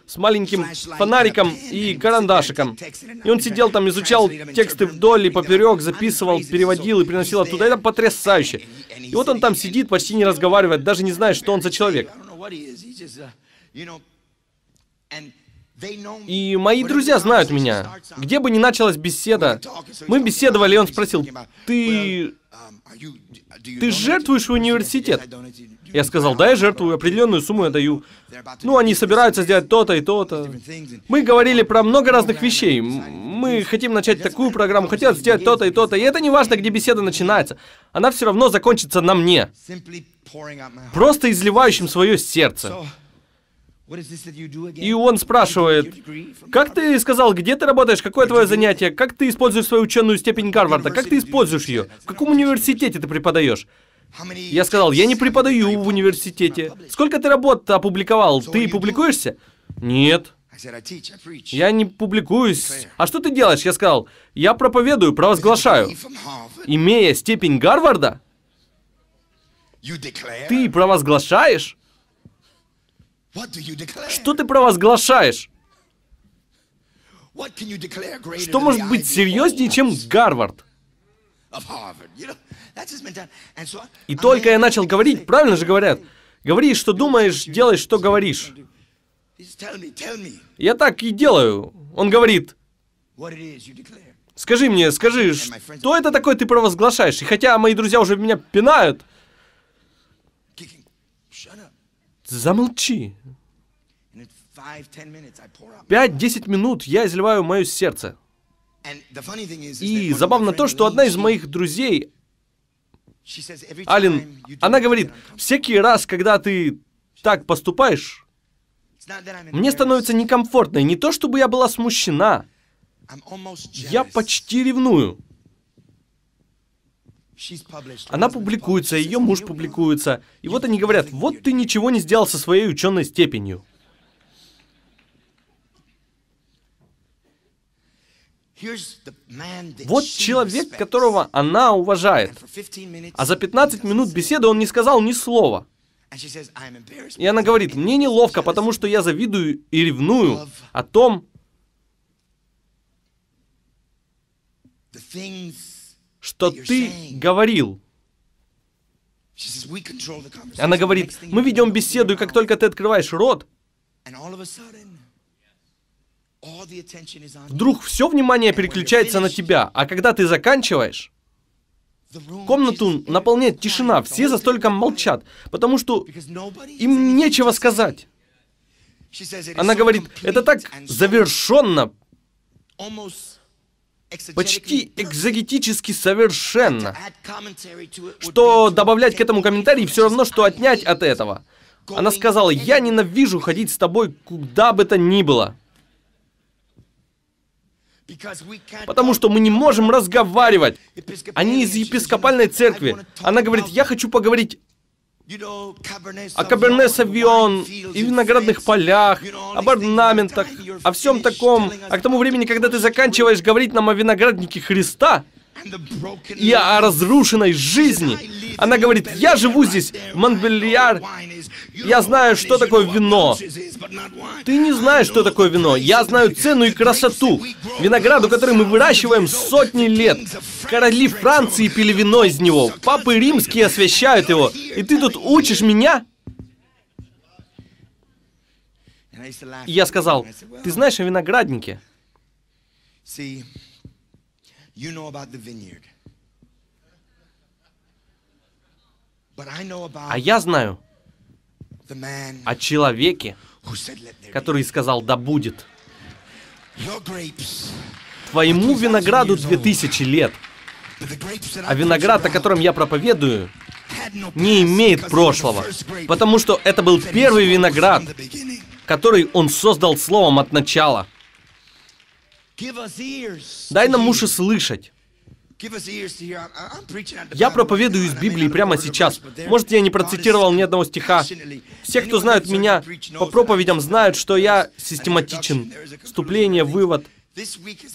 с маленьким фонариком и карандашиком. И он сидел там, изучал тексты вдоль и поперек, записывал, переводил и приносил оттуда. Это потрясающе. И вот он там сидит, почти не разговаривает, даже не знает, что он за человек. И мои друзья знают меня. Где бы ни началась беседа, мы беседовали, и он спросил, ты... Um, ты жертвуешь университет? Я сказал, да, я жертвую, определенную сумму я даю. Ну, они собираются сделать то-то и то-то. Мы говорили про много разных вещей. Мы хотим начать такую программу, хотят сделать то-то и то-то. И это не важно, где беседа начинается. Она все равно закончится на мне. Просто изливающим свое сердце. И он спрашивает, как ты сказал, где ты работаешь, какое твое занятие, как ты используешь свою ученую степень Гарварда, как ты используешь ее, в каком университете ты преподаешь? Я сказал, я не преподаю в университете. Сколько ты работ опубликовал? Ты публикуешься? Нет. Я не публикуюсь. А что ты делаешь? Я сказал, я проповедую, провозглашаю. Имея степень Гарварда, ты провозглашаешь? Что ты провозглашаешь? Что может быть серьезнее, чем Гарвард? И только я начал говорить, правильно же говорят, говори, что думаешь, делай, что говоришь. Я так и делаю. Он говорит, скажи мне, скажи, что это такое ты провозглашаешь? И хотя мои друзья уже меня пинают, Замолчи. 5-10 минут я изливаю мое сердце. И забавно то, что одна из моих друзей, Ален, она говорит, всякий раз, когда ты так поступаешь, мне становится некомфортно. И не то, чтобы я была смущена. Я почти ревную. Она публикуется, ее муж публикуется. И вот они говорят, вот ты ничего не сделал со своей ученой степенью. Вот человек, которого она уважает. А за 15 минут беседы он не сказал ни слова. И она говорит, мне неловко, потому что я завидую и ревную о том, что ты говорил. Она говорит, мы ведем беседу, и как только ты открываешь рот, вдруг все внимание переключается на тебя, а когда ты заканчиваешь, Комнату наполняет тишина, все за столиком молчат, потому что им нечего сказать. Она говорит, это так завершенно, почти экзогетически совершенно, что добавлять к этому комментарий все равно, что отнять от этого. Она сказала, я ненавижу ходить с тобой куда бы то ни было. Потому что мы не можем разговаривать. Они из епископальной церкви. Она говорит, я хочу поговорить о а Каберне Савион и виноградных полях, об орнаментах, о всем таком. А к тому времени, когда ты заканчиваешь говорить нам о винограднике Христа, и о разрушенной жизни. Она говорит, я живу здесь, в Монбельяр, я знаю, что такое вино. Ты не знаешь, что такое вино. Я знаю цену и красоту. Винограду, который мы выращиваем сотни лет. Короли Франции пили вино из него. Папы римские освящают его. И ты тут учишь меня? И я сказал, ты знаешь о винограднике? You know about the vineyard. А я знаю о человеке, который сказал «Да будет». Твоему винограду две тысячи лет, а виноград, о котором я проповедую, не имеет прошлого, потому что это был первый виноград, который он создал словом от начала – Дай нам уши слышать. Я проповедую из Библии прямо сейчас. Может, я не процитировал ни одного стиха. Все, кто знают меня по проповедям, знают, что я систематичен. Вступление, вывод.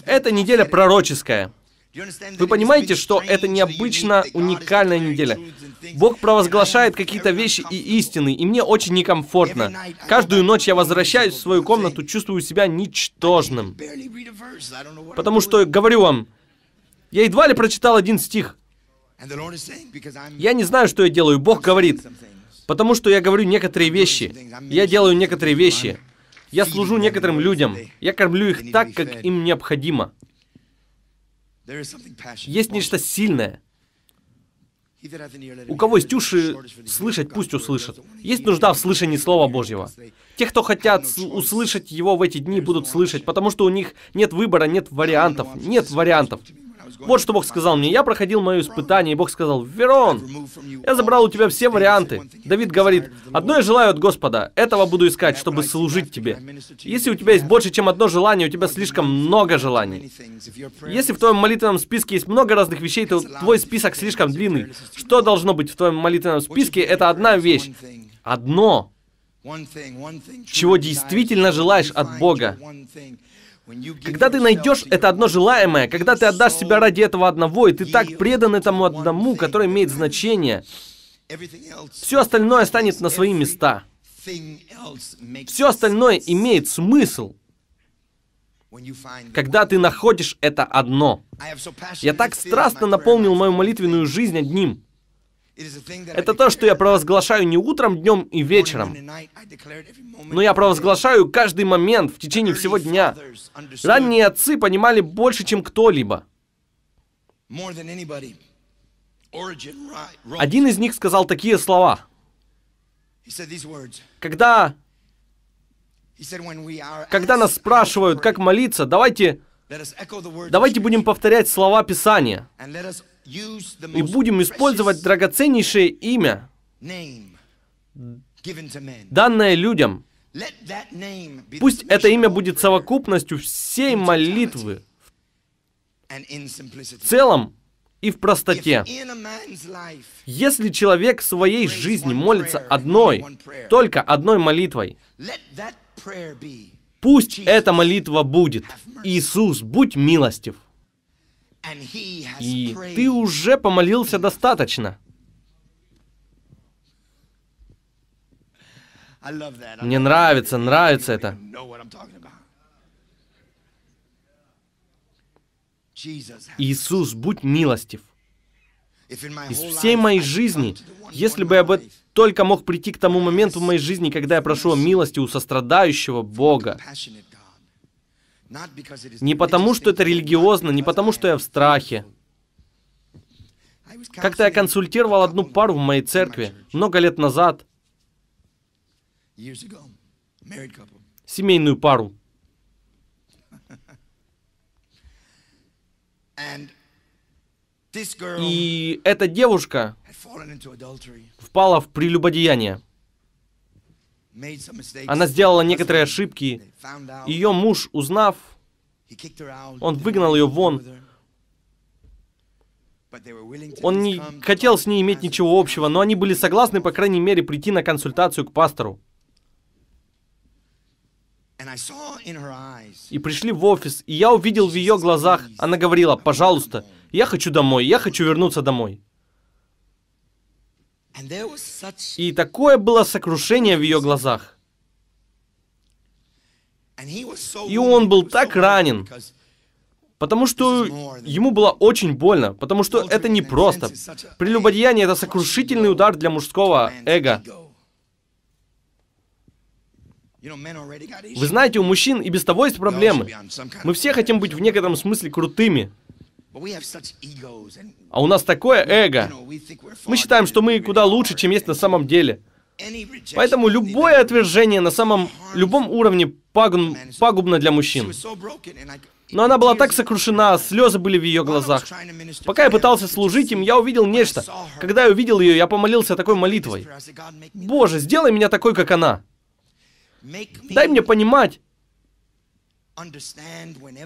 Эта неделя пророческая. Вы понимаете, что это необычно уникальная неделя. Бог провозглашает какие-то вещи и истины, и мне очень некомфортно. Каждую ночь я возвращаюсь в свою комнату, чувствую себя ничтожным. Потому что, говорю вам, я едва ли прочитал один стих. Я не знаю, что я делаю. Бог говорит, потому что я говорю некоторые вещи. Я делаю некоторые вещи. Я служу некоторым людям. Я кормлю их так, как им необходимо. Есть нечто сильное. У кого есть уши, слышать пусть услышат. Есть нужда в слышании Слова Божьего. Те, кто хотят услышать его в эти дни, будут слышать, потому что у них нет выбора, нет вариантов. Нет вариантов. Вот что Бог сказал мне. Я проходил мое испытание, и Бог сказал, Верон, я забрал у тебя все варианты. Давид говорит, одно я желаю от Господа, этого буду искать, чтобы служить тебе. Если у тебя есть больше, чем одно желание, у тебя слишком много желаний. Если в твоем молитвенном списке есть много разных вещей, то твой список слишком длинный. Что должно быть в твоем молитвенном списке, это одна вещь. Одно чего действительно желаешь от Бога. Когда ты найдешь это одно желаемое, когда ты отдашь себя ради этого одного, и ты так предан этому одному, которое имеет значение, все остальное станет на свои места. Все остальное имеет смысл, когда ты находишь это одно. Я так страстно наполнил мою молитвенную жизнь одним. Это то, что я провозглашаю не утром, днем и вечером, но я провозглашаю каждый момент в течение всего дня. Ранние отцы понимали больше, чем кто-либо. Один из них сказал такие слова. Когда, когда нас спрашивают, как молиться, давайте, давайте будем повторять слова Писания и будем использовать драгоценнейшее имя, данное людям. Пусть это имя будет совокупностью всей молитвы в целом и в простоте. Если человек в своей жизни молится одной, только одной молитвой, пусть эта молитва будет «Иисус, будь милостив». И ты уже помолился достаточно. Мне нравится, нравится это. Иисус, будь милостив. Из всей моей жизни, если бы я бы только мог прийти к тому моменту в моей жизни, когда я прошу о милости у сострадающего Бога, не потому, что это религиозно, не потому, что я в страхе. Как-то я консультировал одну пару в моей церкви много лет назад. Семейную пару. И эта девушка впала в прелюбодеяние. Она сделала некоторые ошибки. Ее муж, узнав, он выгнал ее вон. Он не хотел с ней иметь ничего общего, но они были согласны, по крайней мере, прийти на консультацию к пастору. И пришли в офис, и я увидел в ее глазах, она говорила, пожалуйста, я хочу домой, я хочу вернуться домой. И такое было сокрушение в ее глазах. И он был так ранен, потому что ему было очень больно, потому что это не просто. Прелюбодеяние — это сокрушительный удар для мужского эго. Вы знаете, у мужчин и без того есть проблемы. Мы все хотим быть в некотором смысле крутыми. А у нас такое эго. Мы считаем, что мы куда лучше, чем есть на самом деле. Поэтому любое отвержение на самом любом уровне пагуб, пагубно для мужчин. Но она была так сокрушена, слезы были в ее глазах. Пока я пытался служить им, я увидел нечто. Когда я увидел ее, я помолился такой молитвой. Боже, сделай меня такой, как она. Дай мне понимать,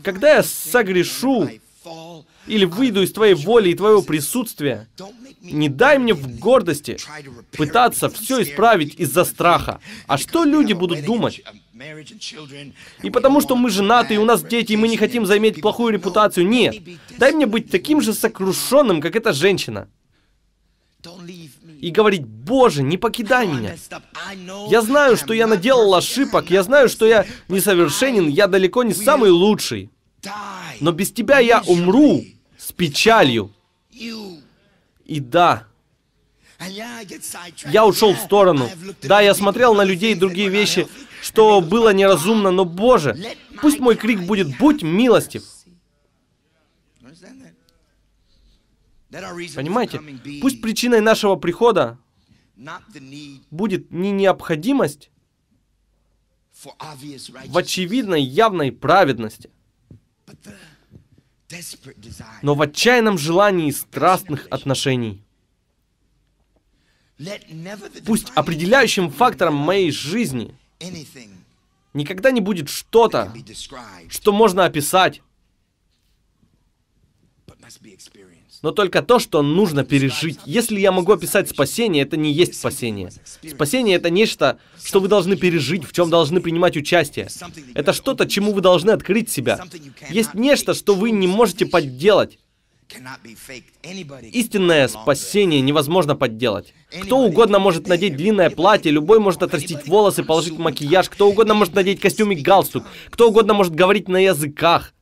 когда я согрешу, или выйду из твоей воли и твоего присутствия. Не дай мне в гордости пытаться все исправить из-за страха. А что люди будут думать? И потому что мы женаты, и у нас дети, и мы не хотим заиметь плохую репутацию. Нет. Дай мне быть таким же сокрушенным, как эта женщина. И говорить, Боже, не покидай меня. Я знаю, что я наделал ошибок, я знаю, что я несовершенен, я далеко не самый лучший. Но без тебя я умру с печалью. И да, я ушел в сторону. Да, я смотрел на людей и другие вещи, что было неразумно, но, Боже, пусть мой крик будет «Будь милостив». Понимаете? Пусть причиной нашего прихода будет не необходимость в очевидной явной праведности, но в отчаянном желании страстных отношений. Пусть определяющим фактором моей жизни никогда не будет что-то, что можно описать, но только то, что нужно пережить. Если я могу описать спасение, это не есть спасение. Спасение — это нечто, что вы должны пережить, в чем должны принимать участие. Это что-то, чему вы должны открыть себя. Есть нечто, что вы не можете подделать. Истинное спасение невозможно подделать. Кто угодно может надеть длинное платье, любой может отрастить волосы, положить макияж, кто угодно может надеть костюм и галстук, кто угодно может говорить на языках.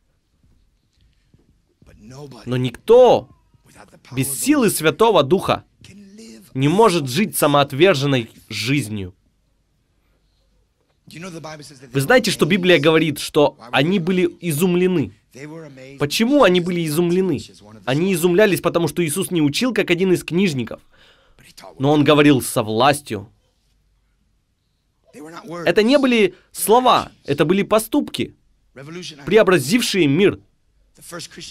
Но никто без силы Святого Духа не может жить самоотверженной жизнью. Вы знаете, что Библия говорит, что они были изумлены. Почему они были изумлены? Они изумлялись, потому что Иисус не учил, как один из книжников, но Он говорил со властью. Это не были слова, это были поступки, преобразившие мир –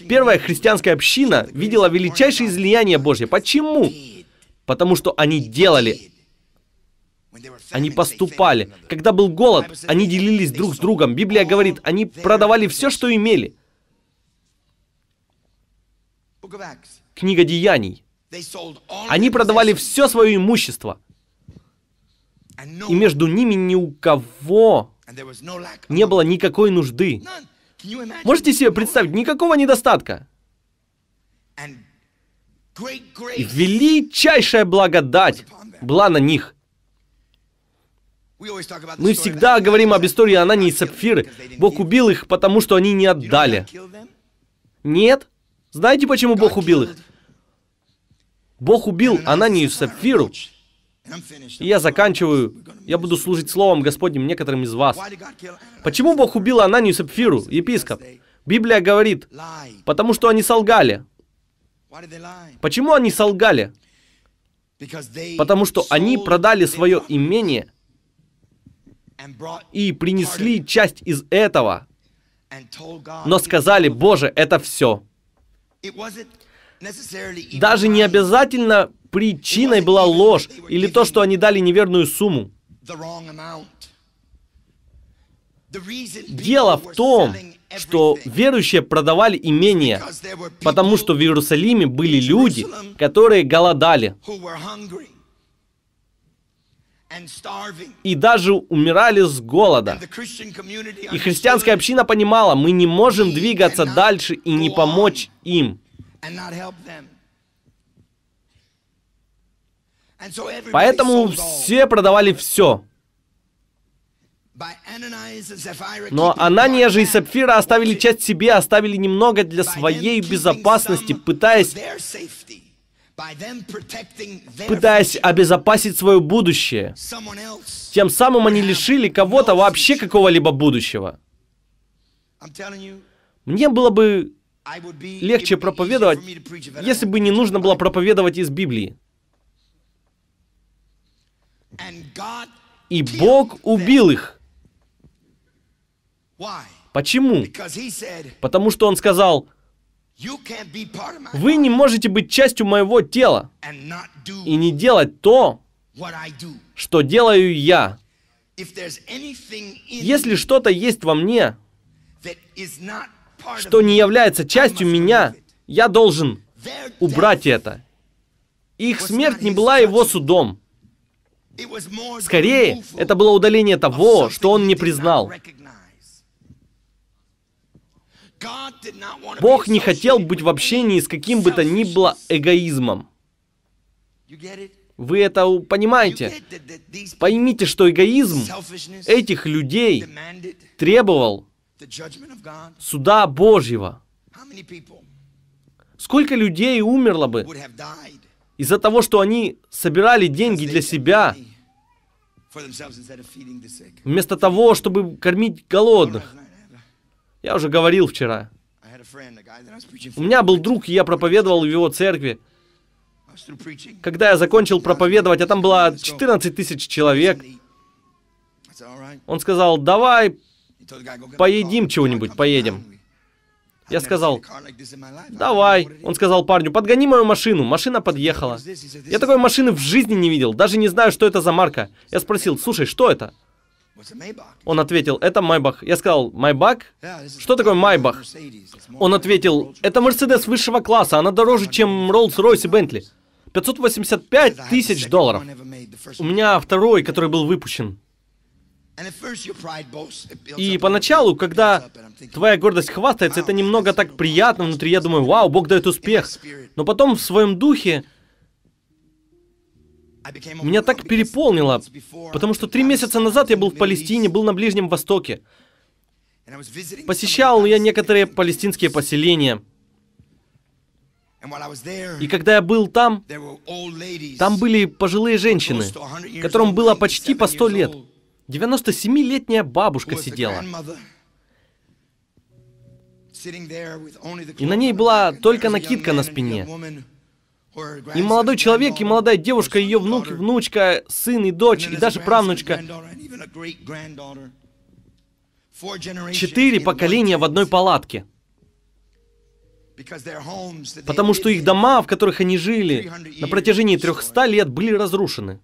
Первая христианская община видела величайшее излияние Божье. Почему? Потому что они делали они поступали. Когда был голод, они делились друг с другом. Библия говорит, они продавали все, что имели. Книга Деяний. Они продавали все свое имущество. И между ними ни у кого не было никакой нужды. Можете себе представить, никакого недостатка. И величайшая благодать была на них. Мы всегда говорим об истории Анании и Сапфиры. Бог убил их, потому что они не отдали. Нет. Знаете, почему Бог убил их? Бог убил Ананию и Сапфиру, и я заканчиваю. Я буду служить Словом Господним некоторым из вас. Почему Бог убил Ананию Сапфиру, епископ? Библия говорит, потому что они солгали. Почему они солгали? Потому что они продали свое имение и принесли часть из этого, но сказали, Боже, это все. Даже не обязательно причиной была ложь или то, что они дали неверную сумму. Дело в том, что верующие продавали имение, потому что в Иерусалиме были люди, которые голодали и даже умирали с голода. И христианская община понимала, мы не можем двигаться дальше и не помочь им. Поэтому все продавали все. Но Анания же и Сапфира оставили часть себе, оставили немного для своей безопасности, пытаясь, пытаясь обезопасить свое будущее. Тем самым они лишили кого-то вообще какого-либо будущего. Мне было бы легче проповедовать, если бы не нужно было проповедовать из Библии. И Бог убил их. Почему? Потому что Он сказал, вы не можете быть частью моего тела и не делать то, что делаю я. Если что-то есть во мне, что не является частью меня, я должен убрать это. Их смерть не была его судом. Скорее, это было удаление того, что он не признал. Бог не хотел быть в общении с каким бы то ни было эгоизмом. Вы это понимаете? Поймите, что эгоизм этих людей требовал суда Божьего. Сколько людей умерло бы из-за того, что они собирали деньги для себя, вместо того, чтобы кормить голодных. Я уже говорил вчера. У меня был друг, и я проповедовал в его церкви. Когда я закончил проповедовать, а там было 14 тысяч человек, он сказал, давай Поедим чего-нибудь, поедем. Я сказал, давай. Он сказал парню, подгони мою машину. Машина подъехала. Я такой машины в жизни не видел, даже не знаю, что это за марка. Я спросил, слушай, что это? Он ответил, это Майбах. Я сказал, Майбак? Что такое Майбах? Он ответил, это Мерседес высшего класса, она дороже, чем Роллс-Ройс и Бентли. 585 тысяч долларов. У меня второй, который был выпущен. И поначалу, когда твоя гордость хвастается, это немного так приятно внутри. Я думаю, вау, Бог дает успех. Но потом в своем духе меня так переполнило, потому что три месяца назад я был в Палестине, был на Ближнем Востоке. Посещал я некоторые палестинские поселения. И когда я был там, там были пожилые женщины, которым было почти по сто лет. 97-летняя бабушка сидела. И на ней была только накидка на спине. И молодой человек, и молодая девушка, ее внук, и внучка, сын и дочь, и даже правнучка. Четыре поколения в одной палатке. Потому что их дома, в которых они жили, на протяжении 300 лет были разрушены.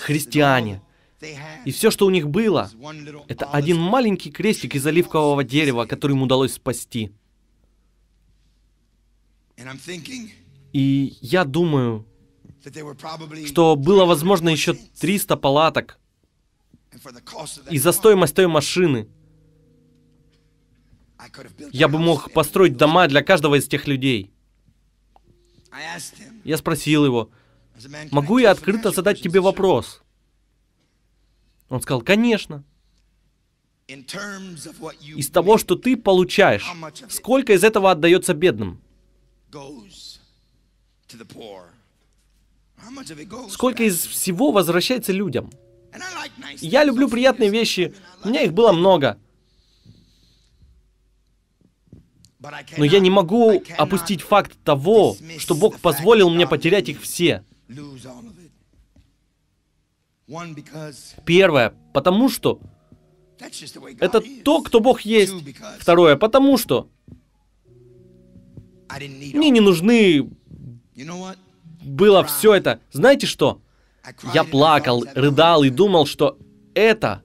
Христиане, и все, что у них было, это один маленький крестик из оливкового дерева, который им удалось спасти. И я думаю, что было, возможно, еще 300 палаток. И за стоимость той машины я бы мог построить дома для каждого из тех людей. Я спросил его, могу я открыто задать тебе вопрос? Он сказал, конечно. Из того, что ты получаешь, сколько из этого отдается бедным? Сколько из всего возвращается людям? Я люблю приятные вещи, у меня их было много. Но я не могу опустить факт того, что Бог позволил мне потерять их все. Первое, потому что это то, кто Бог есть. Второе, потому что мне не нужны было все это. Знаете что? Я плакал, рыдал и думал, что это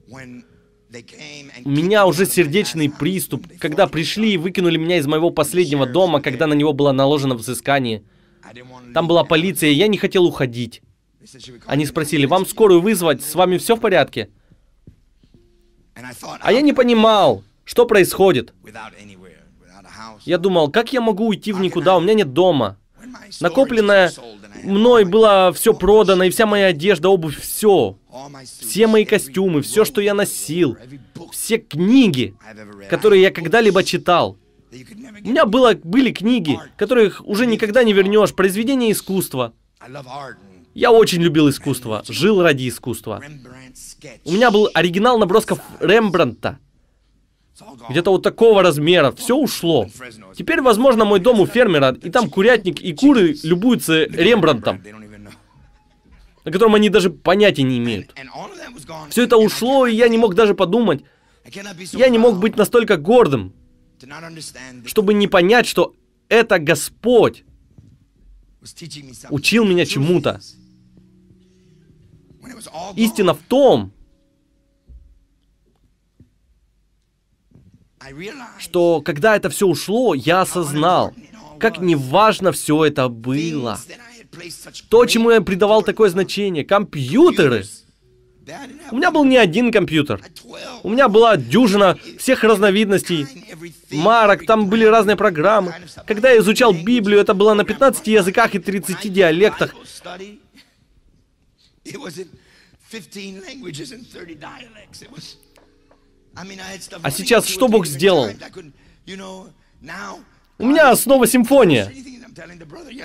у меня уже сердечный приступ, когда пришли и выкинули меня из моего последнего дома, когда на него было наложено взыскание. Там была полиция, и я не хотел уходить. Они спросили, вам скорую вызвать, с вами все в порядке? А я не понимал, что происходит. Я думал, как я могу уйти в никуда, у меня нет дома. Накопленное мной было все продано, и вся моя одежда, обувь, все. Все мои костюмы, все, что я носил, все книги, которые я когда-либо читал. У меня было, были книги, которых уже никогда не вернешь, произведения искусства. Я очень любил искусство, жил ради искусства. У меня был оригинал набросков Рембрандта. Где-то вот такого размера. Все ушло. Теперь, возможно, мой дом у фермера, и там курятник и куры любуются Рембрандтом, о котором они даже понятия не имеют. Все это ушло, и я не мог даже подумать. Я не мог быть настолько гордым, чтобы не понять, что это Господь учил меня чему-то. Истина в том, что когда это все ушло, я осознал, как неважно все это было. То, чему я придавал такое значение. Компьютеры. У меня был не один компьютер. У меня была дюжина всех разновидностей, марок, там были разные программы. Когда я изучал Библию, это было на 15 языках и 30 диалектах. А сейчас что Бог сделал? У меня снова симфония.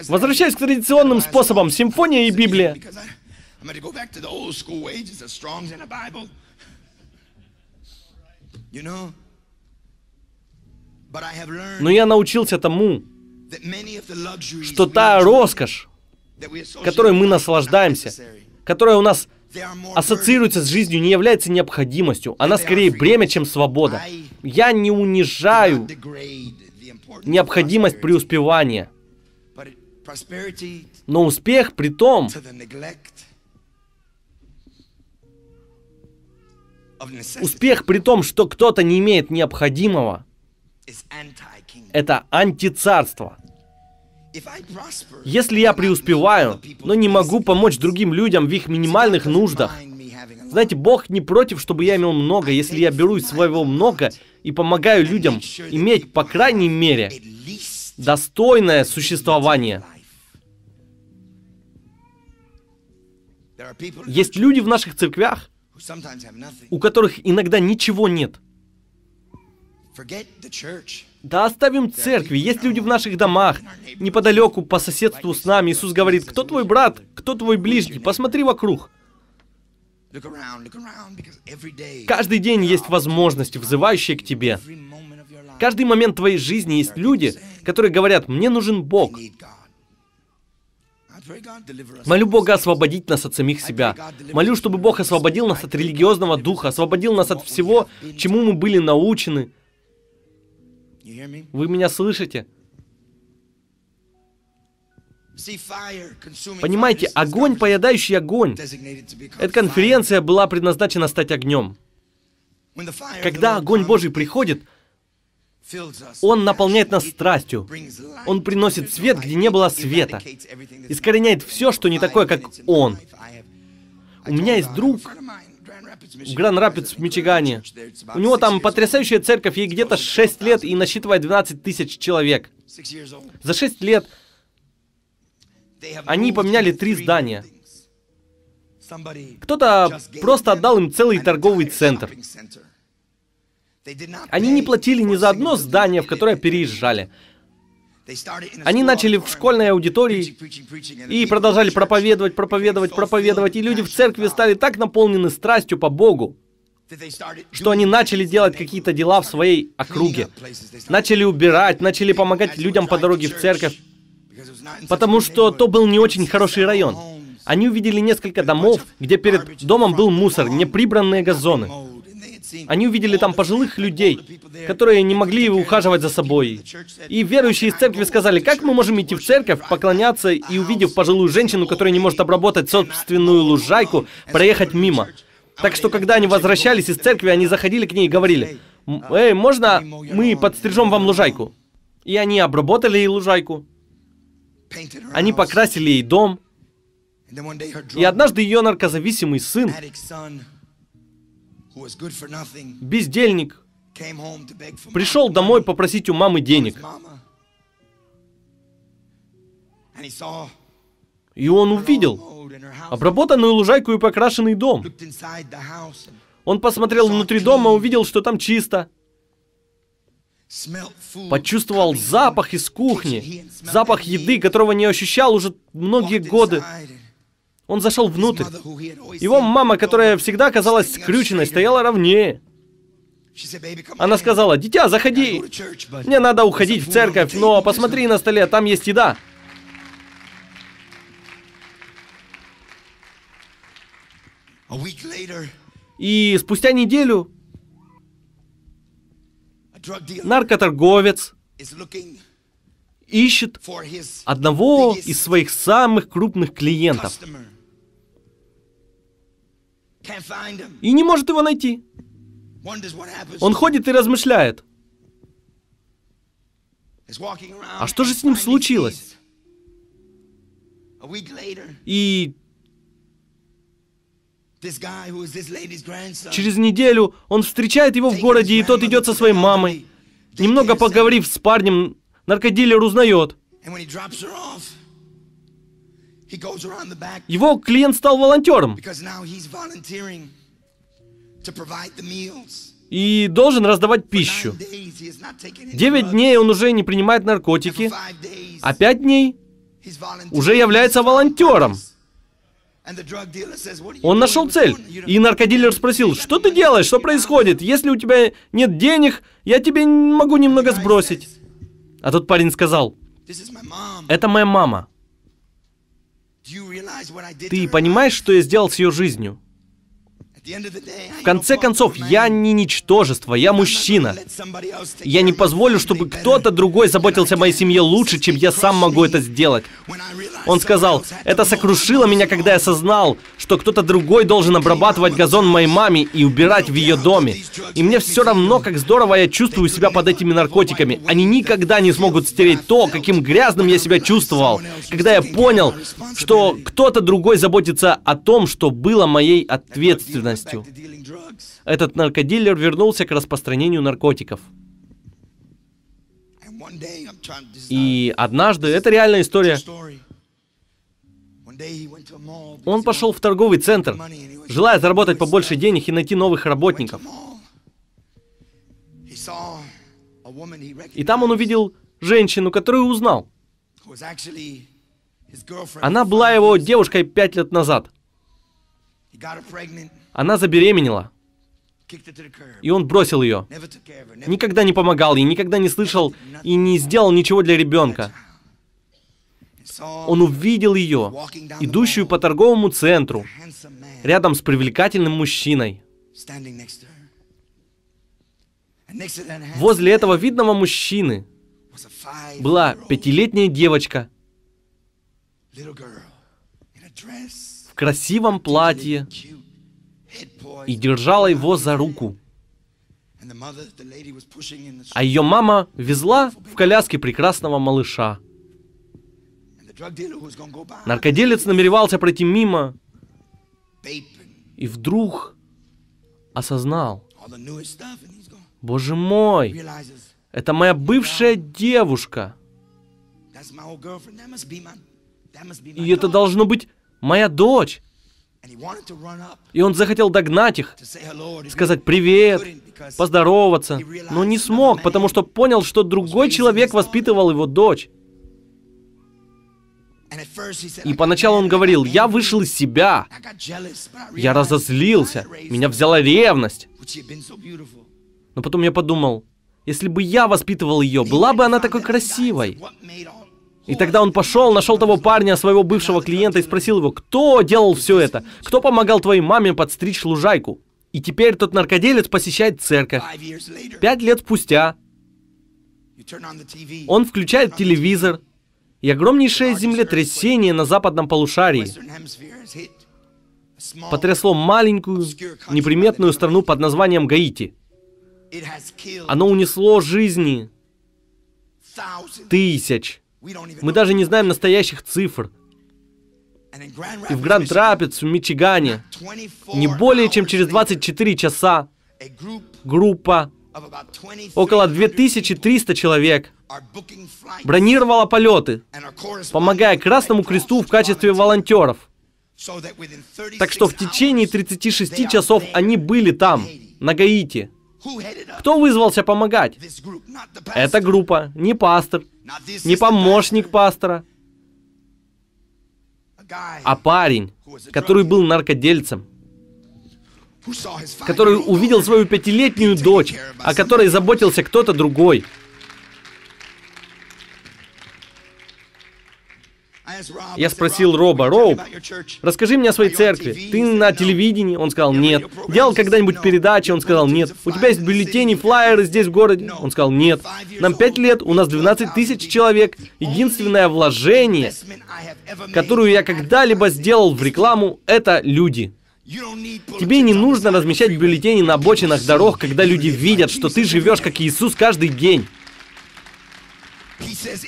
Возвращаюсь к традиционным способам. Симфония и Библия. Но я научился тому, что та роскошь, которой мы наслаждаемся, которая у нас ассоциируется с жизнью, не является необходимостью. Она скорее бремя, чем свобода. Я не унижаю необходимость преуспевания. Но успех при том Успех при том, что кто-то не имеет необходимого, это антицарство. Если я преуспеваю, но не могу помочь другим людям в их минимальных нуждах, знаете, Бог не против, чтобы я имел много, если я беру из своего много и помогаю людям иметь, по крайней мере, достойное существование. Есть люди в наших церквях, у которых иногда ничего нет. Да оставим церкви, есть люди в наших домах, неподалеку, по соседству с нами. Иисус говорит, кто твой брат, кто твой ближний, посмотри вокруг. Каждый день есть возможности, взывающие к тебе. Каждый момент твоей жизни есть люди, которые говорят, мне нужен Бог. Молю Бога освободить нас от самих себя. Молю, чтобы Бог освободил нас от религиозного духа, освободил нас от всего, чему мы были научены, вы меня слышите? Понимаете, огонь, поедающий огонь. Эта конференция была предназначена стать огнем. Когда огонь Божий приходит, он наполняет нас страстью. Он приносит свет, где не было света. Искореняет все, что не такое, как он. У меня есть друг, Гранд рапидс в Мичигане. У него там потрясающая церковь, ей где-то 6 лет и насчитывает 12 тысяч человек. За 6 лет они поменяли три здания. Кто-то просто отдал им целый торговый центр. Они не платили ни за одно здание, в которое переезжали. Они начали в школьной аудитории и продолжали проповедовать, проповедовать, проповедовать. И люди в церкви стали так наполнены страстью по Богу, что они начали делать какие-то дела в своей округе. Начали убирать, начали помогать людям по дороге в церковь, потому что то был не очень хороший район. Они увидели несколько домов, где перед домом был мусор, неприбранные газоны. Они увидели там пожилых людей, которые не могли ухаживать за собой. И верующие из церкви сказали, как мы можем идти в церковь, поклоняться и, увидев пожилую женщину, которая не может обработать собственную лужайку, проехать мимо. Так что, когда они возвращались из церкви, они заходили к ней и говорили, «Эй, можно мы подстрижем вам лужайку?» И они обработали ей лужайку. Они покрасили ей дом. И однажды ее наркозависимый сын бездельник, пришел домой попросить у мамы денег. И он увидел обработанную лужайку и покрашенный дом. Он посмотрел внутри дома, увидел, что там чисто. Почувствовал запах из кухни, запах еды, которого не ощущал уже многие годы. Он зашел внутрь. Его мама, которая всегда казалась скрюченной, стояла ровнее. Она сказала, «Дитя, заходи! Мне надо уходить в церковь, но посмотри на столе, там есть еда». И спустя неделю наркоторговец ищет одного из своих самых крупных клиентов – и не может его найти. Он ходит и размышляет. А что же с ним случилось? И через неделю он встречает его в городе, и тот идет со своей мамой. Немного поговорив с парнем, наркодилер узнает. Его клиент стал волонтером и должен раздавать пищу. Девять дней он уже не принимает наркотики, а пять дней уже является волонтером. Он нашел цель. И наркодилер спросил, что ты делаешь, что происходит? Если у тебя нет денег, я тебе могу немного сбросить. А тот парень сказал, это моя мама. Ты понимаешь, что я сделал с ее жизнью? В конце концов, я не ничтожество, я мужчина. Я не позволю, чтобы кто-то другой заботился о моей семье лучше, чем я сам могу это сделать. Он сказал, это сокрушило меня, когда я осознал, что кто-то другой должен обрабатывать газон моей маме и убирать в ее доме. И мне все равно, как здорово я чувствую себя под этими наркотиками. Они никогда не смогут стереть то, каким грязным я себя чувствовал, когда я понял, что кто-то другой заботится о том, что было моей ответственностью деятельностью. Этот наркодилер вернулся к распространению наркотиков. И однажды, это реальная история, он пошел в торговый центр, желая заработать побольше денег и найти новых работников. И там он увидел женщину, которую узнал. Она была его девушкой пять лет назад. Она забеременела. И он бросил ее. Никогда не помогал ей, никогда не слышал и не сделал ничего для ребенка. Он увидел ее, идущую по торговому центру, рядом с привлекательным мужчиной. Возле этого видного мужчины была пятилетняя девочка в красивом платье, и держала его за руку. А ее мама везла в коляске прекрасного малыша. Наркоделец намеревался пройти мимо и вдруг осознал, боже мой, это моя бывшая девушка. И это должно быть моя дочь. И он захотел догнать их, сказать привет, поздороваться, но не смог, потому что понял, что другой человек воспитывал его дочь. И поначалу он говорил, я вышел из себя, я разозлился, меня взяла ревность. Но потом я подумал, если бы я воспитывал ее, была бы она такой красивой. И тогда он пошел, нашел того парня, своего бывшего клиента, и спросил его, кто делал все это? Кто помогал твоей маме подстричь лужайку? И теперь тот наркоделец посещает церковь. Пять лет спустя он включает телевизор, и огромнейшее землетрясение на западном полушарии потрясло маленькую, неприметную страну под названием Гаити. Оно унесло жизни тысяч мы даже не знаем настоящих цифр. И в Гранд Рапидс, в Мичигане, не более чем через 24 часа группа около 2300 человек бронировала полеты, помогая Красному Кресту в качестве волонтеров. Так что в течение 36 часов они были там, на Гаити. Кто вызвался помогать? Эта группа, не пастор, не помощник пастора, а парень, который был наркодельцем, который увидел свою пятилетнюю дочь, о которой заботился кто-то другой – Я спросил Роба, Роб, расскажи мне о своей церкви. Ты на телевидении? Он сказал, нет. Делал когда-нибудь передачи? Он сказал, нет. У тебя есть бюллетени, флайеры здесь в городе? Он сказал, нет. Нам 5 лет, у нас 12 тысяч человек. Единственное вложение, которую я когда-либо сделал в рекламу, это люди. Тебе не нужно размещать бюллетени на обочинах дорог, когда люди видят, что ты живешь как Иисус каждый день.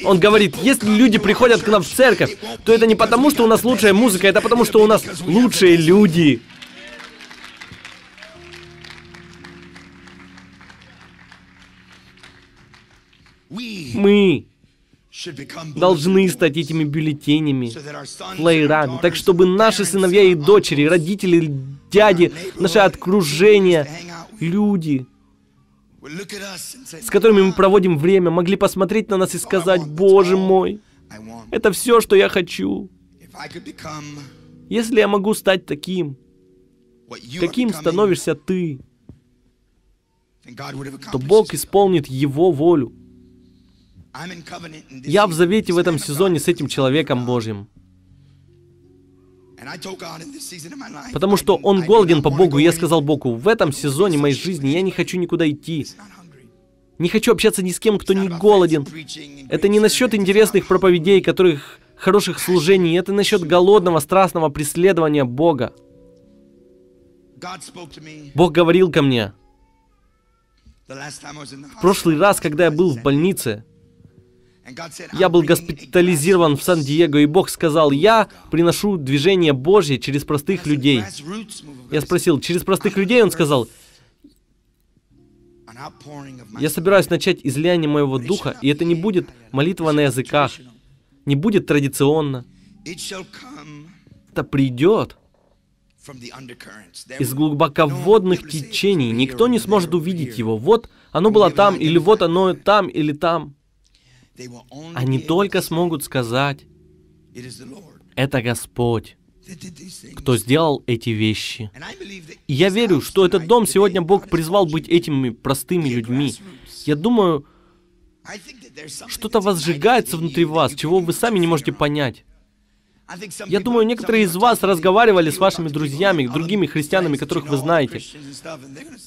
Он говорит, если люди приходят к нам в церковь, то это не потому, что у нас лучшая музыка, это потому, что у нас лучшие люди. Мы должны стать этими бюллетенями, флеерами, так чтобы наши сыновья и дочери, родители, дяди, наше окружение, люди с которыми мы проводим время, могли посмотреть на нас и сказать, «Боже мой, это все, что я хочу». Если я могу стать таким, каким становишься ты, то Бог исполнит Его волю. Я в завете в этом сезоне с этим человеком Божьим. Потому что он голоден по Богу, и я сказал Богу, в этом сезоне моей жизни я не хочу никуда идти. Не хочу общаться ни с кем, кто не голоден. Это не насчет интересных проповедей, которых хороших служений, это насчет голодного, страстного преследования Бога. Бог говорил ко мне. В прошлый раз, когда я был в больнице, я был госпитализирован в Сан-Диего, и Бог сказал, я приношу движение Божье через простых людей. Я спросил, через простых людей? Он сказал, я собираюсь начать излияние моего духа, и это не будет молитва на языках, не будет традиционно. Это придет из глубоководных течений. Никто не сможет увидеть его. Вот оно было там, или вот оно там, или там. Они только смогут сказать, это Господь, кто сделал эти вещи. И я верю, что этот дом сегодня Бог призвал быть этими простыми людьми. Я думаю, что-то возжигается внутри вас, чего вы сами не можете понять. Я думаю, некоторые из вас разговаривали с вашими друзьями, другими христианами, которых вы знаете.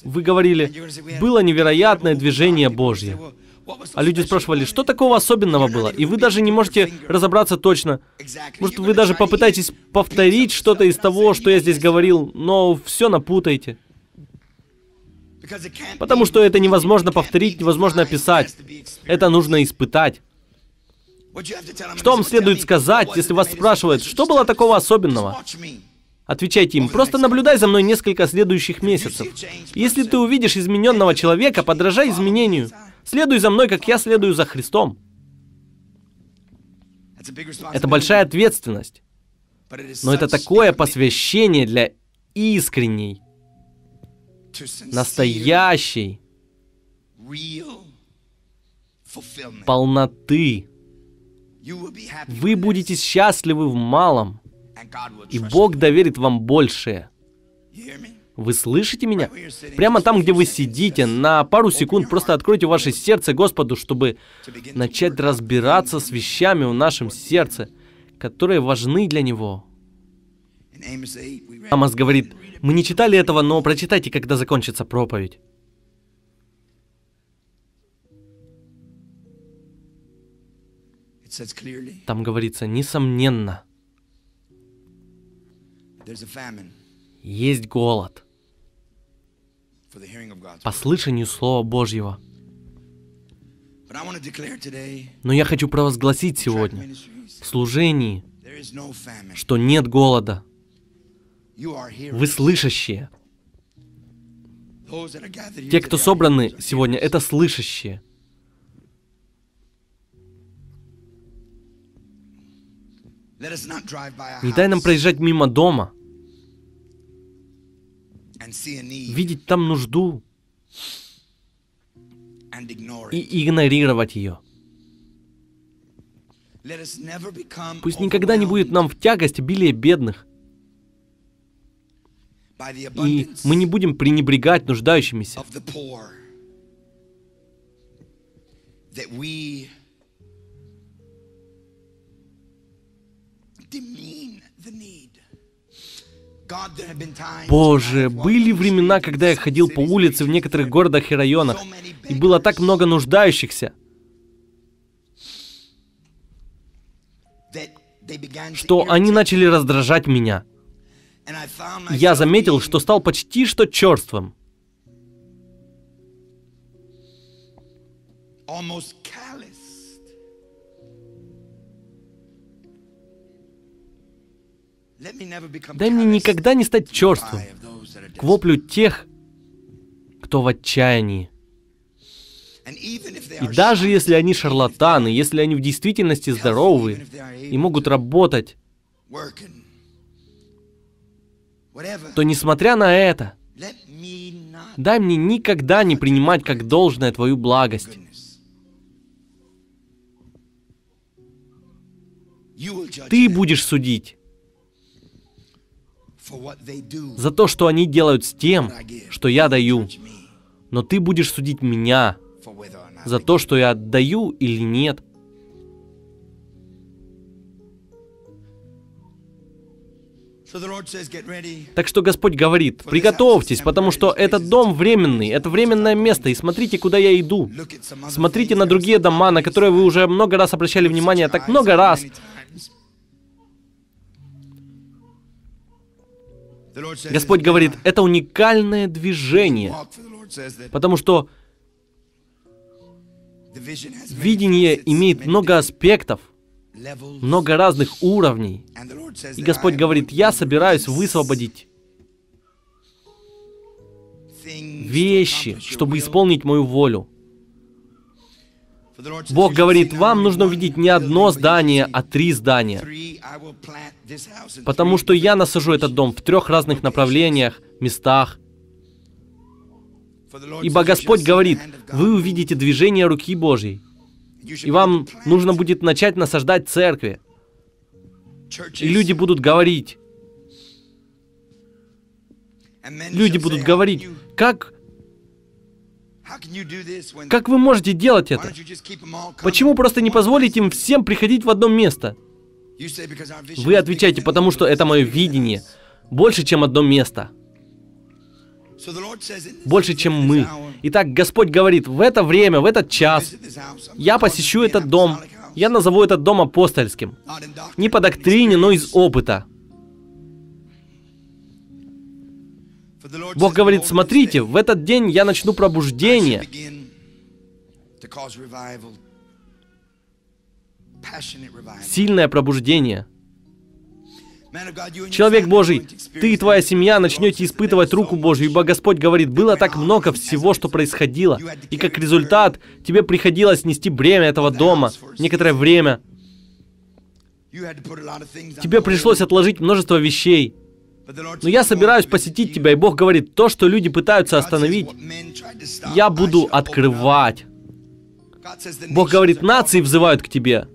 Вы говорили, было невероятное движение Божье. А люди спрашивали, что такого особенного было? И вы даже не можете разобраться точно. Может, вы даже попытаетесь повторить что-то из того, что я здесь говорил, но все напутаете. Потому что это невозможно повторить, невозможно описать. Это нужно испытать. Что вам следует сказать, если вас спрашивают, что было такого особенного? Отвечайте им, просто наблюдай за мной несколько следующих месяцев. Если ты увидишь измененного человека, подражай изменению. Следуй за мной, как я следую за Христом. Это большая ответственность. Но это такое посвящение для искренней, настоящей полноты. Вы будете счастливы в малом, и Бог доверит вам большее. Вы слышите меня? Прямо там, где вы сидите, на пару секунд просто откройте ваше сердце Господу, чтобы начать разбираться с вещами в нашем сердце, которые важны для Него. Амос говорит, мы не читали этого, но прочитайте, когда закончится проповедь. Там говорится, несомненно, есть голод – по слышанию Слова Божьего. Но я хочу провозгласить сегодня в служении, что нет голода. Вы слышащие. Те, кто собраны сегодня, это слышащие. Не дай нам проезжать мимо дома – видеть там нужду и игнорировать ее. Пусть никогда не будет нам в тягость обилие бедных. И мы не будем пренебрегать нуждающимися. Боже, были времена, когда я ходил по улице в некоторых городах и районах, и было так много нуждающихся, что они начали раздражать меня. Я заметил, что стал почти что черствым. Дай мне никогда не стать черствым к воплю тех, кто в отчаянии. И даже если они шарлатаны, если они в действительности здоровы и могут работать, то несмотря на это, дай мне никогда не принимать как должное твою благость. Ты будешь судить за то, что они делают с тем, что я даю. Но ты будешь судить меня за то, что я отдаю или нет. Так что Господь говорит, приготовьтесь, потому что этот дом временный, это временное место, и смотрите, куда я иду. Смотрите на другие дома, на которые вы уже много раз обращали внимание, так много раз, Господь говорит, это уникальное движение, потому что видение имеет много аспектов, много разных уровней. И Господь говорит, я собираюсь высвободить вещи, чтобы исполнить мою волю. Бог говорит, вам нужно увидеть не одно здание, а три здания. Потому что я насажу этот дом в трех разных направлениях, местах. Ибо Господь говорит, вы увидите движение руки Божьей. И вам нужно будет начать насаждать церкви. И люди будут говорить. Люди будут говорить, как как вы можете делать это? Почему просто не позволить им всем приходить в одно место? Вы отвечаете, потому что это мое видение. Больше, чем одно место. Больше, чем мы. Итак, Господь говорит, в это время, в этот час, я посещу этот дом. Я назову этот дом апостольским. Не по доктрине, но из опыта. Бог говорит, смотрите, в этот день я начну пробуждение. Сильное пробуждение. Человек Божий, ты и твоя семья начнете испытывать руку Божью, ибо Господь говорит, было так много всего, что происходило, и как результат тебе приходилось нести бремя этого дома некоторое время. Тебе пришлось отложить множество вещей. Но я собираюсь посетить тебя, и Бог говорит, то, что люди пытаются остановить, я буду открывать. Бог говорит, нации взывают к тебе.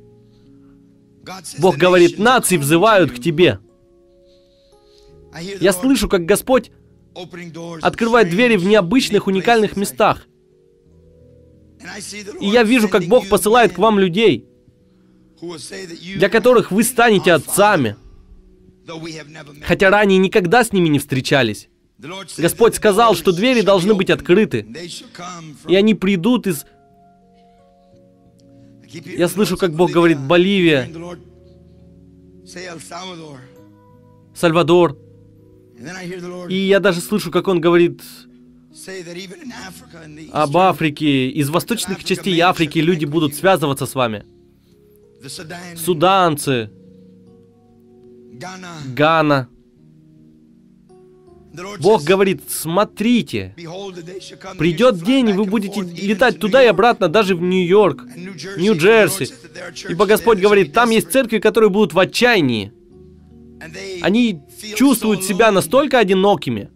Бог говорит, нации взывают к тебе. Я слышу, как Господь открывает двери в необычных, уникальных местах. И я вижу, как Бог посылает к вам людей, для которых вы станете отцами – хотя ранее никогда с ними не встречались. Господь сказал, что двери должны быть открыты, и они придут из... Я слышу, как Бог говорит Боливия, Сальвадор. И я даже слышу, как он говорит об Африке. Из восточных частей Африки люди будут связываться с вами. Суданцы, Гана. Бог говорит, смотрите, придет день, и вы будете летать туда и обратно, даже в Нью-Йорк, Нью-Джерси. Ибо Господь говорит, там есть церкви, которые будут в отчаянии. Они чувствуют себя настолько одинокими,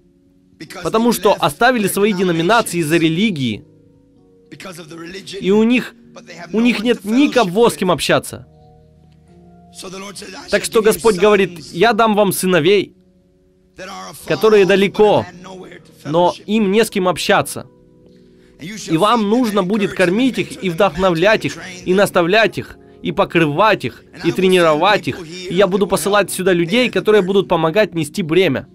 потому что оставили свои деноминации из-за религии, и у них, у них нет никого с кем общаться. Так что Господь говорит, я дам вам сыновей, которые далеко, но им не с кем общаться. И вам нужно будет кормить их и вдохновлять их, и наставлять их, и покрывать их, и тренировать их. И я буду посылать сюда людей, которые будут помогать нести бремя.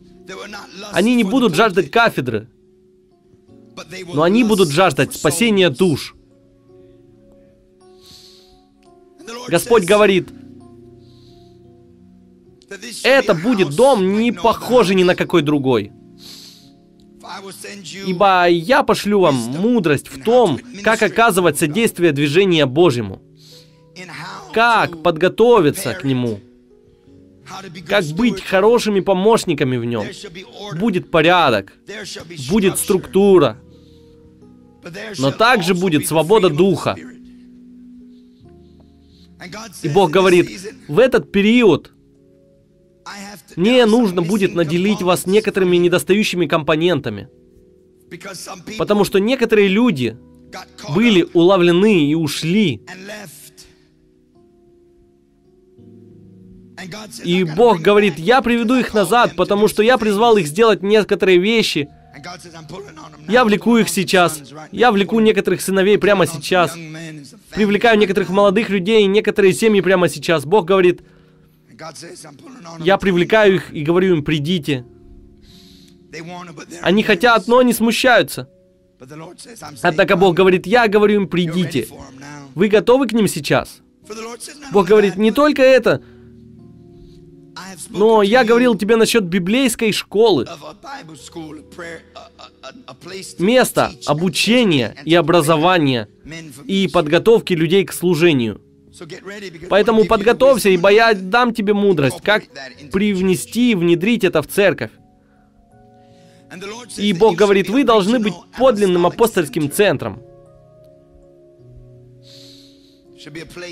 Они не будут жаждать кафедры, но они будут жаждать спасения душ. Господь говорит, это будет дом, не похожий ни на какой другой. Ибо я пошлю вам мудрость в том, как оказывать содействие движения Божьему, как подготовиться к нему, как быть хорошими помощниками в нем. Будет порядок, будет структура, но также будет свобода духа. И Бог говорит, в этот период мне нужно будет наделить вас некоторыми недостающими компонентами. Потому что некоторые люди были уловлены и ушли. И Бог говорит, я приведу их назад, потому что я призвал их сделать некоторые вещи. Я влеку их сейчас. Я влеку некоторых сыновей прямо сейчас. Привлекаю некоторых молодых людей и некоторые семьи прямо сейчас. Бог говорит, я привлекаю их и говорю им, придите. Они хотят, но они смущаются. Однако Бог говорит, я говорю им, придите. Вы готовы к ним сейчас? Бог говорит, не только это, но я говорил тебе насчет библейской школы, места обучения и образования и подготовки людей к служению. Поэтому подготовься, ибо я дам тебе мудрость, как привнести и внедрить это в церковь. И Бог говорит, вы должны быть подлинным апостольским центром.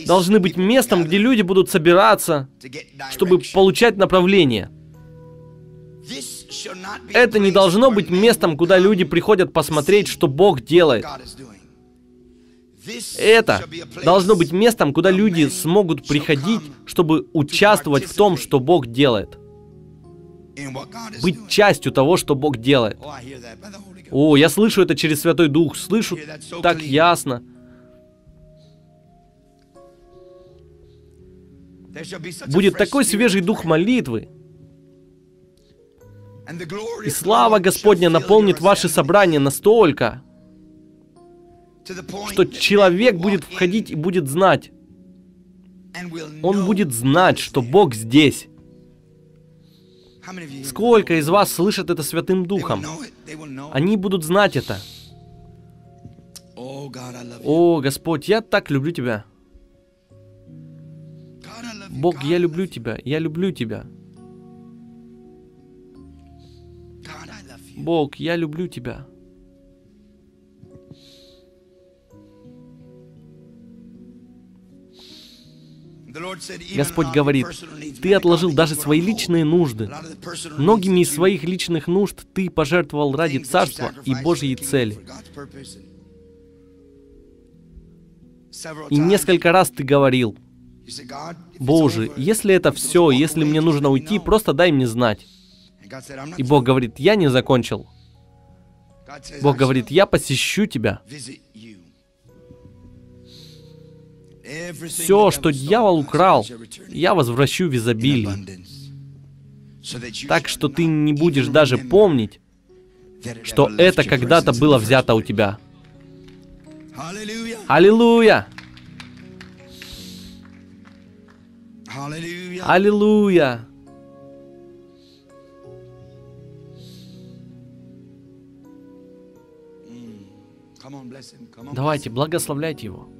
Должны быть местом, где люди будут собираться, чтобы получать направление. Это не должно быть местом, куда люди приходят посмотреть, что Бог делает. Это должно быть местом, куда люди смогут приходить, чтобы участвовать в том, что Бог делает. Быть частью того, что Бог делает. О, я слышу это через Святой Дух, слышу так ясно. Будет такой свежий дух молитвы, и слава Господня наполнит ваше собрание настолько, что человек будет входить и будет знать. Он будет знать, что Бог здесь. Сколько из вас слышат это Святым Духом? Они будут знать это. Oh, О, Господь, я так люблю Тебя. Бог, я люблю Тебя, я люблю Тебя. Бог, я люблю Тебя. Господь говорит, ты отложил даже свои личные нужды. Многими из своих личных нужд ты пожертвовал ради царства и Божьей цели. И несколько раз ты говорил, Боже, если это все, если мне нужно уйти, просто дай мне знать. И Бог говорит, я не закончил. Бог говорит, я посещу тебя. Все, что дьявол украл, я возвращу в изобилии. Так что ты не будешь даже помнить, что это когда-то было взято у тебя. Аллилуйя! Аллилуйя! Mm. Давайте, благословляйте его.